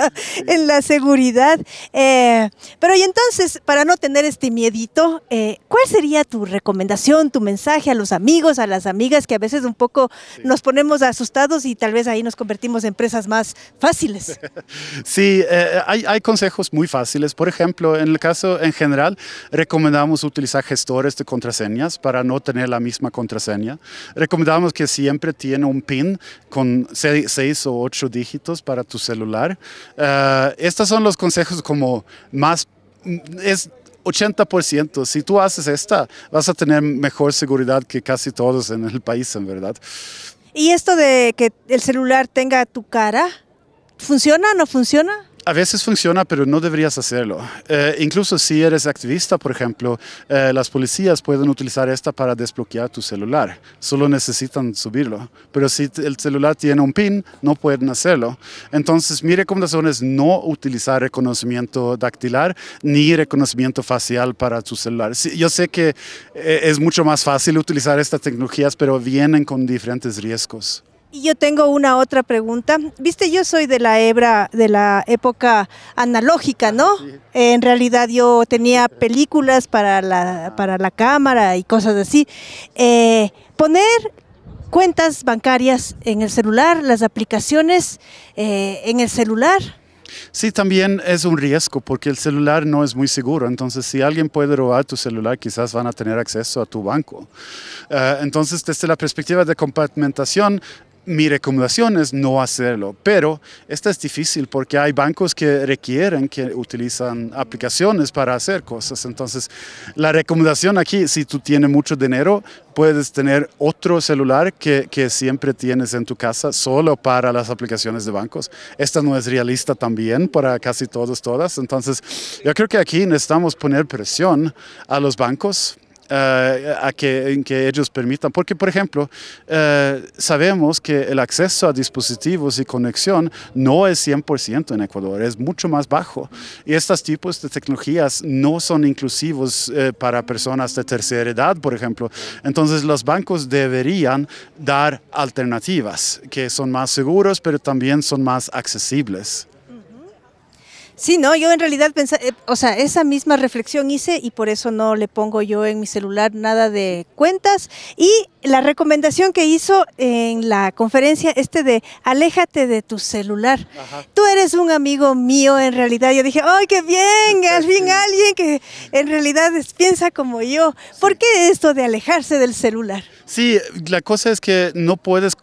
en la seguridad. Eh, pero y entonces, para no tener este miedito, eh, ¿cuál sería tu recomendación, tu mensaje a los amigos, a las amigas que a veces un poco nos ponemos asustados y tal vez ahí nos convertimos en empresas más fáciles? *laughs* Sí, eh, hay, hay, consejos muy fáciles. Por ejemplo, en el caso en general, recomendamos utilizar gestores de contraseñas para no tener la misma contraseña. Recomendamos que siempre tiene un PIN con 6 o 8 dígitos para tu celular. Eh, estos son los consejos como más... Mm, es, 80%. Si tú haces esta, vas a tener mejor seguridad que casi todos en el país, en verdad. ¿Y esto de que el celular tenga tu cara? ¿Funciona o no funciona? a veces funciona, pero no deberías hacerlo. Eh, incluso si eres activista, por ejemplo, eh, las policías pueden utilizar esta para desbloquear tu celular. Solo necesitan subirlo. Pero si el celular tiene un PIN, no pueden hacerlo. Entonces, mi recomendación es no utilizar reconocimiento dactilar ni reconocimiento facial para tu celular. yo sé que eh, es mucho más fácil utilizar estas tecnologías, pero vienen con diferentes riesgos. Y yo tengo una otra pregunta. Viste, yo soy de la hebra, de la época analógica, ¿no? Ah, en realidad yo tenía películas para la, ah. para la cámara y cosas así. Eh, poner cuentas bancarias en el celular, las aplicaciones eh, en el celular. Sí, también es un riesgo porque el celular no es muy seguro. Entonces, si alguien puede robar tu celular, quizás van a tener acceso a tu banco. Eh, entonces, desde la perspectiva de compartimentación, mi recomendación es no hacerlo, pero esta es difícil porque hay bancos que requieren que utilizan aplicaciones para hacer cosas. Entonces, la recomendación aquí, si tú tienes mucho dinero, puedes tener otro celular que, siempre tienes en tu casa solo para las aplicaciones de bancos. Esta no es realista también para casi todos, todas. Entonces, yo creo que aquí necesitamos poner presión a los bancos eh, a que, que ellos permitan. Porque, por ejemplo, eh, sabemos que el acceso a dispositivos y conexión no es 100% en Ecuador, es mucho más bajo. Y estos tipos de tecnologías no son inclusivos eh, para personas de tercera edad, por ejemplo. Entonces, los bancos deberían dar alternativas que son más seguros, pero también son más accesibles. Sí, no, yo en realidad pensé, eh, o sea, esa misma reflexión hice y por eso no le pongo yo en mi celular nada de cuentas. Y la recomendación que hizo en la conferencia, este de aléjate de tu celular. Tú eres un amigo mío en realidad. Yo dije, ¡ay, qué bien! Al fin alguien que en realidad piensa como yo. ¿Por qué esto de alejarse del celular? Sí, la cosa es que no puedes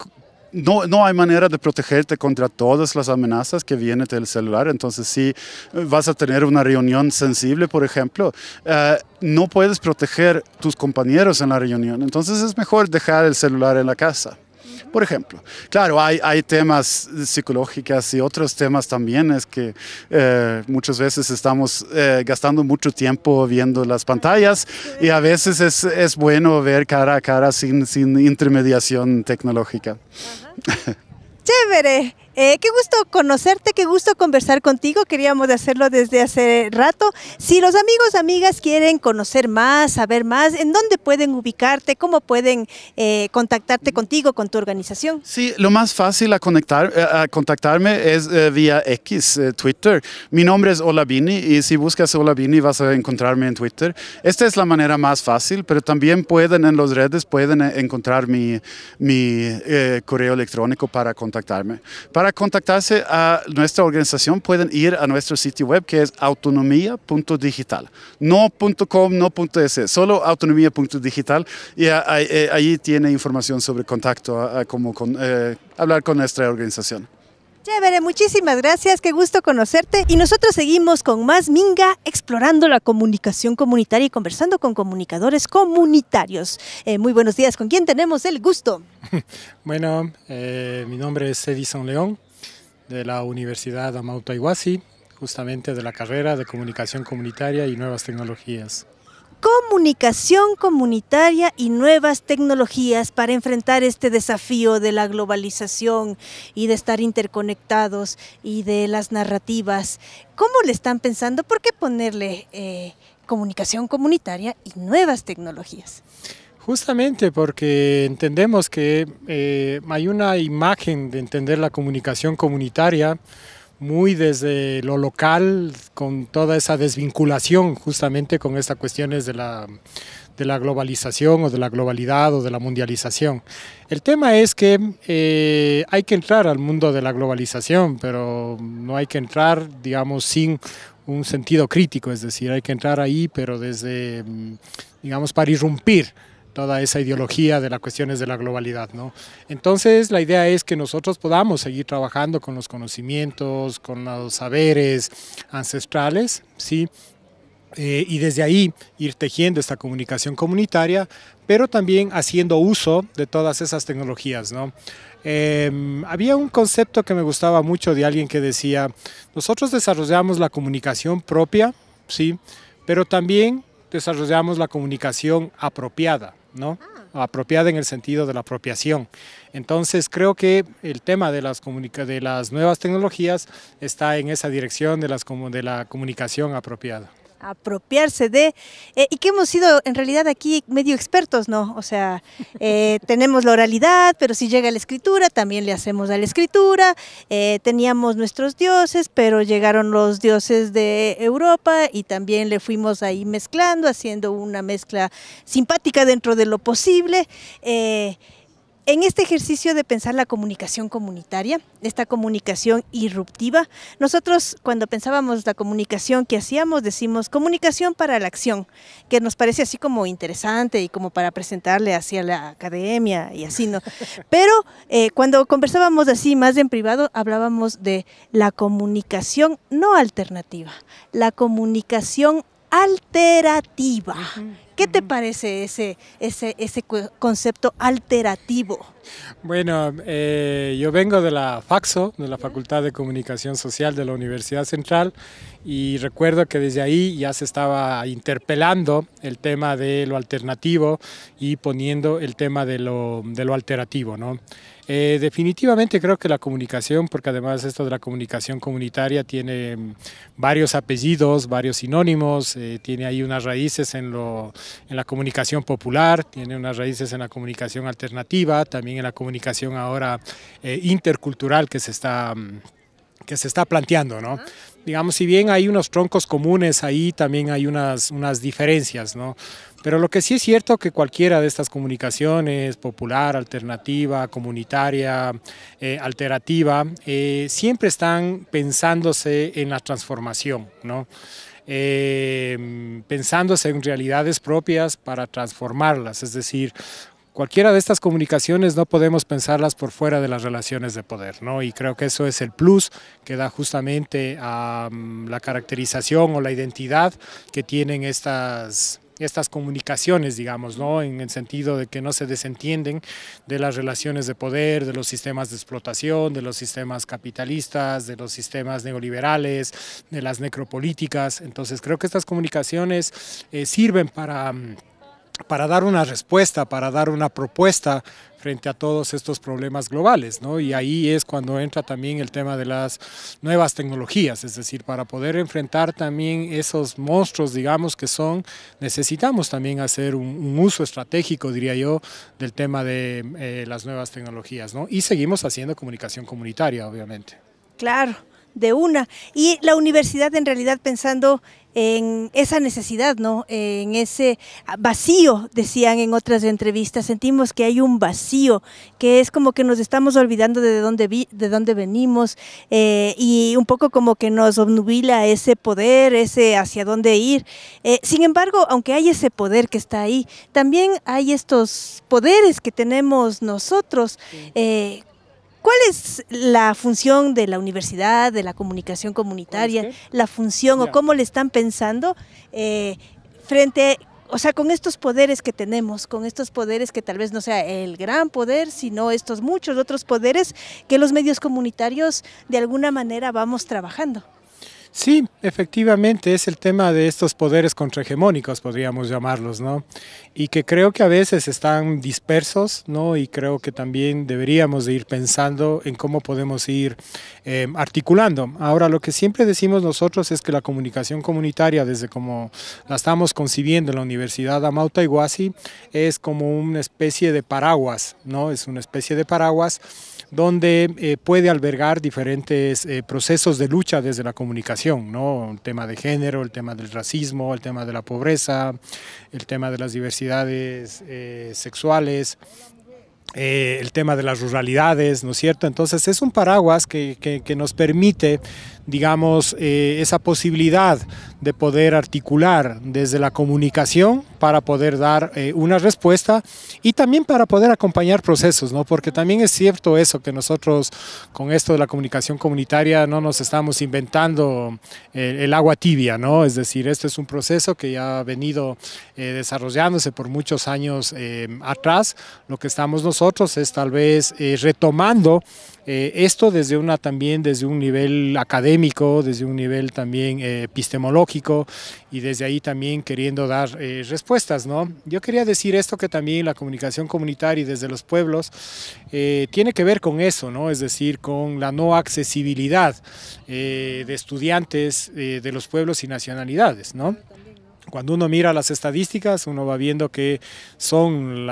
no, hay manera de protegerte contra todas las amenazas que vienen del celular. Entonces, si vas a tener una reunión sensible, por ejemplo, eh, no puedes proteger tus compañeros en la reunión. Entonces, es mejor dejar el celular en la casa por ejemplo. Claro, hay, temas psicológicos y otros temas también, es que eh, muchas veces estamos eh, gastando mucho tiempo viendo las pantallas y a veces es, bueno ver cara a cara sin, sin intermediación tecnológica. ¡Chévere! Eh, qué gusto conocerte, qué gusto conversar contigo. Queríamos hacerlo desde hace rato. Si los amigos, amigas quieren conocer más, saber más, ¿en dónde pueden ubicarte? ¿Cómo pueden eh, contactarte mm. contigo, con tu organización? Sí, lo más fácil a, conectar, eh, a contactarme es vía X, Twitter. Mi nombre es Olabini y si buscas Olabini vas a encontrarme en Twitter. Esta es la manera más fácil, pero también pueden en las redes pueden encontrar mi, correo electrónico para contactarme. Para contactarse a nuestra organización pueden ir a nuestro sitio web que es autonomía.digital. No .com, solo autonomía.digital y eh, ahí tiene información sobre contacto, eh, hablar con nuestra organización. Chévere, muchísimas gracias, qué gusto conocerte. Y nosotros seguimos con más Minga explorando la comunicación comunitaria y conversando con comunicadores comunitarios. Eh, muy buenos días, ¿con quién tenemos el gusto? *laughs* bueno, eh, mi nombre es Edison León, de la Universidad Amauta Iguazi, justamente de la carrera de Comunicación Comunitaria y Nuevas Tecnologías comunicación comunitaria y nuevas tecnologías para enfrentar este desafío de la globalización y de estar interconectados y de las narrativas. ¿Cómo le están pensando? ¿Por qué ponerle eh, comunicación comunitaria y nuevas tecnologías? Justamente porque entendemos que eh, hay una imagen de entender la comunicación comunitaria muy desde lo local, con toda esa desvinculación justamente con estas cuestiones de la, globalización o de la globalidad o de la mundialización. El tema es que eh, hay que entrar al mundo de la globalización, pero no hay que entrar, digamos, sin un sentido crítico, es decir, hay que entrar ahí, pero desde, digamos, para irrumpir toda esa ideología de las cuestiones de la globalidad. ¿no? Entonces la idea es que nosotros podamos seguir trabajando con los conocimientos, con los saberes ancestrales, ¿sí? Eh, y desde ahí ir tejiendo esta comunicación comunitaria, pero también haciendo uso de todas esas tecnologías. ¿no? Em, había un concepto que me gustaba mucho de alguien que decía, nosotros desarrollamos la comunicación propia, ¿sí? pero también desarrollamos la comunicación apropiada. ¿no? Ah. apropiada en el sentido de la apropiación. Entonces creo que el tema de las, de las nuevas tecnologías está en esa dirección de, las, de la comunicación apropiada apropiarse de, eh, y que hemos sido en realidad aquí medio expertos, ¿no? O sea, eh, *laughs* tenemos la oralidad, pero si llega la escritura, también le hacemos a la escritura, eh, teníamos nuestros dioses, pero llegaron los dioses de Europa y también le fuimos ahí mezclando, haciendo una mezcla simpática dentro de lo posible. En este ejercicio de pensar la comunicación comunitaria, esta comunicación irruptiva, nosotros cuando pensábamos la comunicación que hacíamos decimos comunicación para la acción, que nos parece así como interesante y como para presentarle hacia la academia y así, ¿no? *laughs* Pero eh, cuando conversábamos así más en privado hablábamos de la comunicación no alternativa, la comunicación alterativa. ¿Qué te parece ese, ese, concepto alternativo? Bueno, eh, yo vengo de la FAXO, de la Facultad de Comunicación Social de la Universidad Central, y recuerdo que desde ahí ya se estaba interpelando el tema de lo alternativo y poniendo el tema de lo, de lo alternativo, ¿no? Eh, definitivamente creo que la comunicación, porque además esto de la comunicación comunitaria tiene mm, varios apellidos, varios sinónimos, eh, tiene ahí unas raíces en, la comunicación popular, tiene unas raíces en la comunicación alternativa, también en la comunicación ahora eh, intercultural que se está mm, que se está planteando, ¿no? digamos, si bien hay unos troncos comunes, ahí también hay unas, unas diferencias, ¿no? Pero lo que sí es cierto que cualquiera de estas comunicaciones, popular, alternativa, comunitaria, eh, alternativa, eh, siempre están pensándose en la transformación, ¿no? Eh, pensándose en realidades propias para transformarlas, es decir, Cualquiera de estas comunicaciones no podemos pensarlas por fuera de las relaciones de poder, ¿no? y creo que eso es el plus que da justamente a mm, la caracterización o la identidad que tienen estas estas comunicaciones, digamos, ¿no? en el sentido de que no se desentienden de las relaciones de poder, de los sistemas de explotación, de los sistemas capitalistas, de los sistemas neoliberales, de las necropolíticas. Entonces creo que estas comunicaciones eh, sirven para... Mm, para dar una respuesta, para dar una propuesta frente a todos estos problemas globales, ¿no? Y ahí es cuando entra también el tema de las nuevas tecnologías, es decir, para poder enfrentar también esos monstruos, digamos, que son, necesitamos también hacer un, uso estratégico, diría yo, del tema de eh, las nuevas tecnologías, ¿no? Y seguimos haciendo comunicación comunitaria, obviamente. Claro, de una. Y la universidad en realidad pensando en esa necesidad, ¿no? en ese vacío, decían en otras entrevistas, sentimos que hay un vacío, que es como que nos estamos olvidando de dónde, de dónde venimos eh, y un poco como que nos obnubila ese poder, ese hacia dónde ir. Eh, sin embargo, aunque hay ese poder que está ahí, también hay estos poderes que tenemos nosotros. Eh, ¿Cuál es la función de la universidad, de la comunicación comunitaria, la función o cómo le están pensando eh, frente, o sea, con estos poderes que tenemos, con estos poderes que tal vez no sea el gran poder, sino estos muchos otros poderes que los medios comunitarios de alguna manera vamos trabajando? Sí, efectivamente es el tema de estos poderes contrahegemónicos, podríamos llamarlos, ¿no? Y que creo que a veces están dispersos, ¿no? Y creo que también deberíamos de ir pensando en cómo podemos ir eh, articulando. Ahora, lo que siempre decimos nosotros es que la comunicación comunitaria, desde como la estamos concibiendo en la Universidad Amauta Iguazi, es como una especie de paraguas, ¿no? Es una especie de paraguas donde eh, puede albergar diferentes eh, procesos de lucha desde la comunicación ¿no? el tema de género, el tema del racismo, el tema de la pobreza, el tema de las diversidades eh, sexuales, eh, el tema de las ruralidades, ¿no es cierto? Entonces es un paraguas que nos permite digamos, eh, esa posibilidad de poder articular desde la comunicación para poder dar eh, una respuesta y también para poder acompañar procesos, ¿no? Porque también es cierto eso, que nosotros con esto de la comunicación comunitaria no nos estamos inventando eh, el agua tibia, ¿no? Es decir, este es un proceso que ya ha venido desarrollándose por muchos años atrás. Lo que estamos nosotros es tal vez retomando eh, esto desde una también desde un nivel académico, desde un nivel también eh, epistemológico y desde ahí también queriendo dar eh, respuestas, ¿no? Yo quería decir esto que también la comunicación comunitaria desde los pueblos tiene que ver con eso, ¿no? Es decir, con la no accesibilidad de estudiantes de los pueblos y nacionalidades, ¿no? Cuando uno mira las estadísticas, uno va viendo que son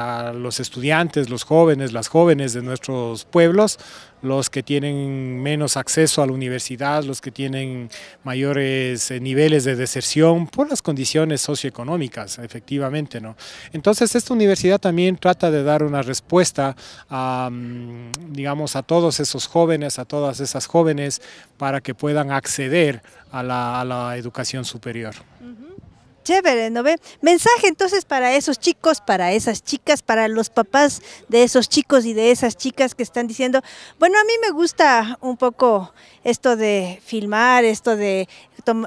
los estudiantes, los jóvenes, las jóvenes de nuestros pueblos los que tienen menos acceso a la universidad, los que tienen mayores eh, niveles de deserción por las condiciones socioeconómicas, efectivamente. ¿no? Entonces, esta universidad también trata de dar una respuesta a, mm, digamos, a todos esos jóvenes, a todas esas jóvenes, para que puedan acceder a la, educación superior. Chévere, ¿no ve? Mensaje entonces para esos chicos, para esas chicas, para los papás de esos chicos y de esas chicas que están diciendo, bueno, a mí me gusta un poco esto de filmar, esto de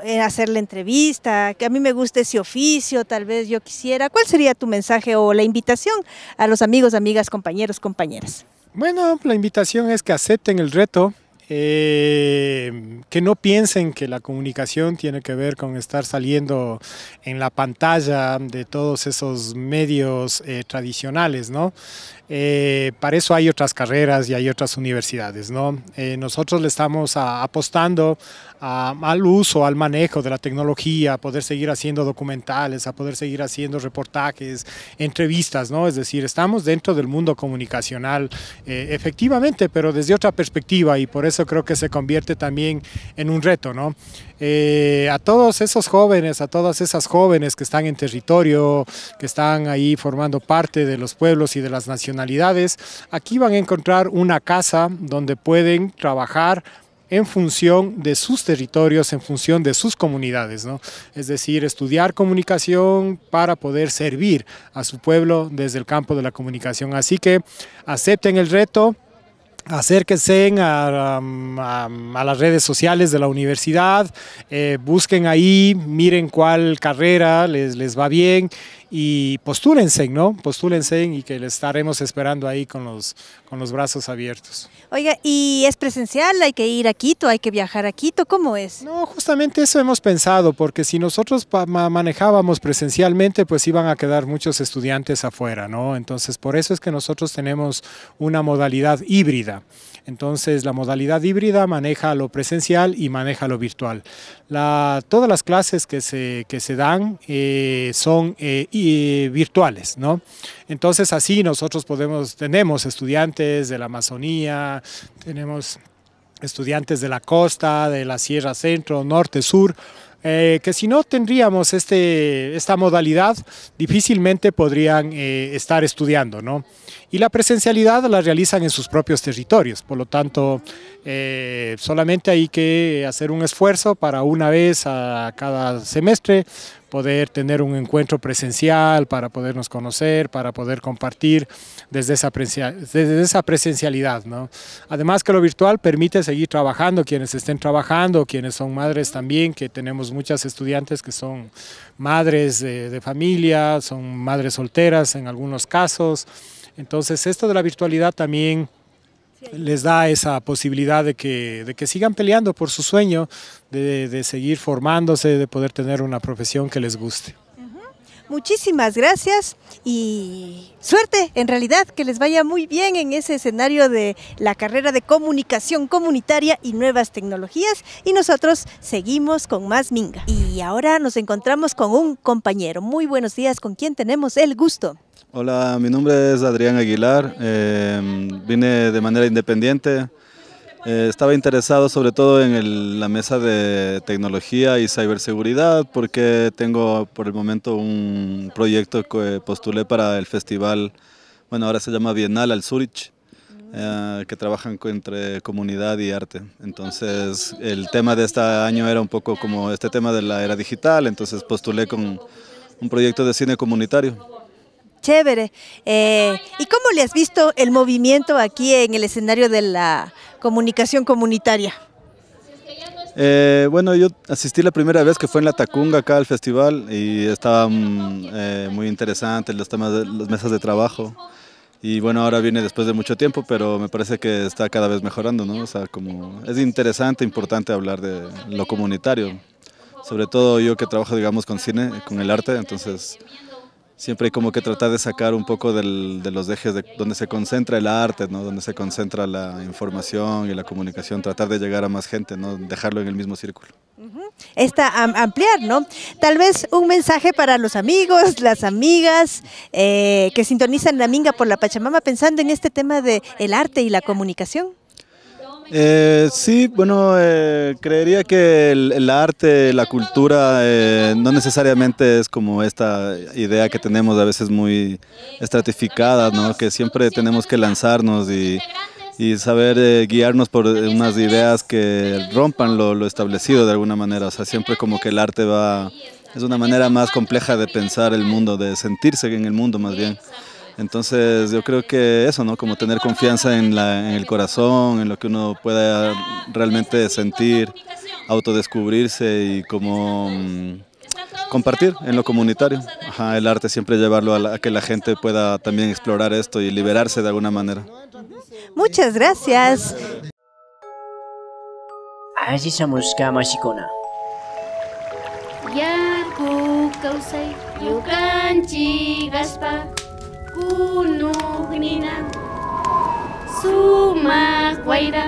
eh, hacer la entrevista, que a mí me gusta ese oficio, tal vez yo quisiera. ¿Cuál sería tu mensaje o la invitación a los amigos, amigas, compañeros, compañeras? Bueno, la invitación es que acepten el reto, Em, que no piensen que la comunicación tiene que ver con estar saliendo en la pantalla de todos esos medios eh, tradicionales, ¿no? Eh, para eso hay otras carreras y hay otras universidades, ¿no? Eh, nosotros le estamos apostando al uso, al manejo de la tecnología, a poder seguir haciendo documentales, a poder seguir haciendo reportajes, entrevistas, ¿no? Es decir, estamos dentro del mundo comunicacional eh, efectivamente, pero desde otra perspectiva y por eso creo que se convierte también en un reto, ¿no? Eh, a todos esos jóvenes, a todas esas jóvenes que están en territorio, que están ahí formando parte de los pueblos y de las nacionalidades, aquí van a encontrar una casa donde pueden trabajar en función de sus territorios, en función de sus comunidades, ¿no? Es decir, estudiar comunicación para poder servir a su pueblo desde el campo de la comunicación. Así que acepten el reto, acérquense a, las redes sociales de la universidad, eh, busquen ahí, miren cuál carrera les, les va bien y postúlense, ¿no? Postúlense y que les estaremos esperando ahí con los, con los brazos abiertos. Oiga, ¿y es presencial? ¿Hay que ir a Quito? ¿Hay que viajar a Quito? ¿Cómo es? No, justamente eso hemos pensado, porque si nosotros manejábamos presencialmente, pues iban a quedar muchos estudiantes afuera, ¿no? Entonces, por eso es que nosotros tenemos una modalidad híbrida. Entonces, la modalidad híbrida maneja lo presencial y maneja lo virtual. todas las clases que se, dan eh, son eh, virtuales, ¿no? Entonces, así nosotros podemos, tenemos estudiantes de la Amazonía, tenemos estudiantes de la costa, de la Sierra Centro, Norte, Sur, eh, que si no tendríamos este, esta modalidad, difícilmente podrían estar estudiando, ¿no? y la presencialidad la realizan en sus propios territorios. Por lo tanto, eh, solamente hay que hacer un esfuerzo para una vez a cada semestre poder tener un encuentro presencial, para podernos conocer, para poder compartir desde esa, desde esa presencialidad. ¿no? Además que lo virtual permite seguir trabajando, quienes estén trabajando, quienes son madres también, que tenemos muchas estudiantes que son madres de, de familia, son madres solteras en algunos casos, entonces esto de la virtualidad también les da esa posibilidad de que, sigan peleando por su sueño, de, seguir formándose, de poder tener una profesión que les guste. Muchísimas gracias y suerte, en realidad, que les vaya muy bien en ese escenario de la carrera de comunicación comunitaria y nuevas tecnologías. Y nosotros seguimos con más Minga. Y ahora nos encontramos con un compañero. Muy buenos días, ¿con quien tenemos el gusto? Hola, mi nombre es Adrián Aguilar, em, vine de manera independiente, eh, estaba interesado sobre todo en la mesa de tecnología y ciberseguridad porque tengo por el momento un proyecto que postulé para el festival, bueno ahora se llama Bienal al Zurich, eh, que trabajan entre comunidad y arte. Entonces el tema de este año era un poco como este tema de la era digital, entonces postulé con un proyecto de cine comunitario chévere. Eh, ¿Y cómo le has visto el movimiento aquí en el escenario de la comunicación comunitaria? Eh, bueno, yo asistí la primera vez que fue en la Tacunga, acá al festival, y estaba mm, eh, muy interesante los temas de las mesas de trabajo. Y bueno, ahora viene después de mucho tiempo, pero me parece que está cada vez mejorando, ¿no? O sea, como es interesante, importante hablar de lo comunitario. Sobre todo yo que trabajo, digamos, con cine, con el arte, entonces siempre hay como que tratar de sacar un poco de los ejes de donde se concentra el arte, ¿no? donde se concentra la información y la comunicación, tratar de llegar a más gente, no dejarlo en el mismo círculo. Esta ampliar, ¿no? Tal vez un mensaje para los amigos, las amigas eh, que sintonizan la minga por la Pachamama pensando en este tema del el arte y la comunicación. Eh, sí, bueno, eh, creería que el, arte, la cultura, eh, no necesariamente es como esta idea que tenemos a veces muy estratificada, ¿no? que siempre tenemos que lanzarnos y, saber guiarnos por unas ideas que rompan lo, lo, establecido de alguna manera. O sea, siempre como que el arte va, es una manera más compleja de pensar el mundo, de sentirse en el mundo más bien. Entonces yo creo que eso, ¿no? Como tener confianza en, el corazón, en lo que uno pueda realmente sentir, autodescubrirse y como mm, compartir en lo comunitario. Ajá, el arte siempre llevarlo a, que la gente pueda también explorar esto y liberarse de alguna manera. Muchas gracias. Kunugrina, Suma Guaira.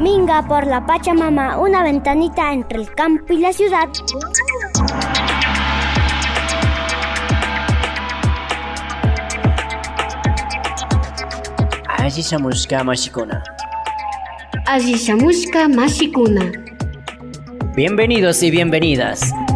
Minga por la Pachamama, una ventanita entre el campo y la ciudad. Así se somos más chicona. Ashishamushka Mashikuna. Bienvenidos y bienvenidas.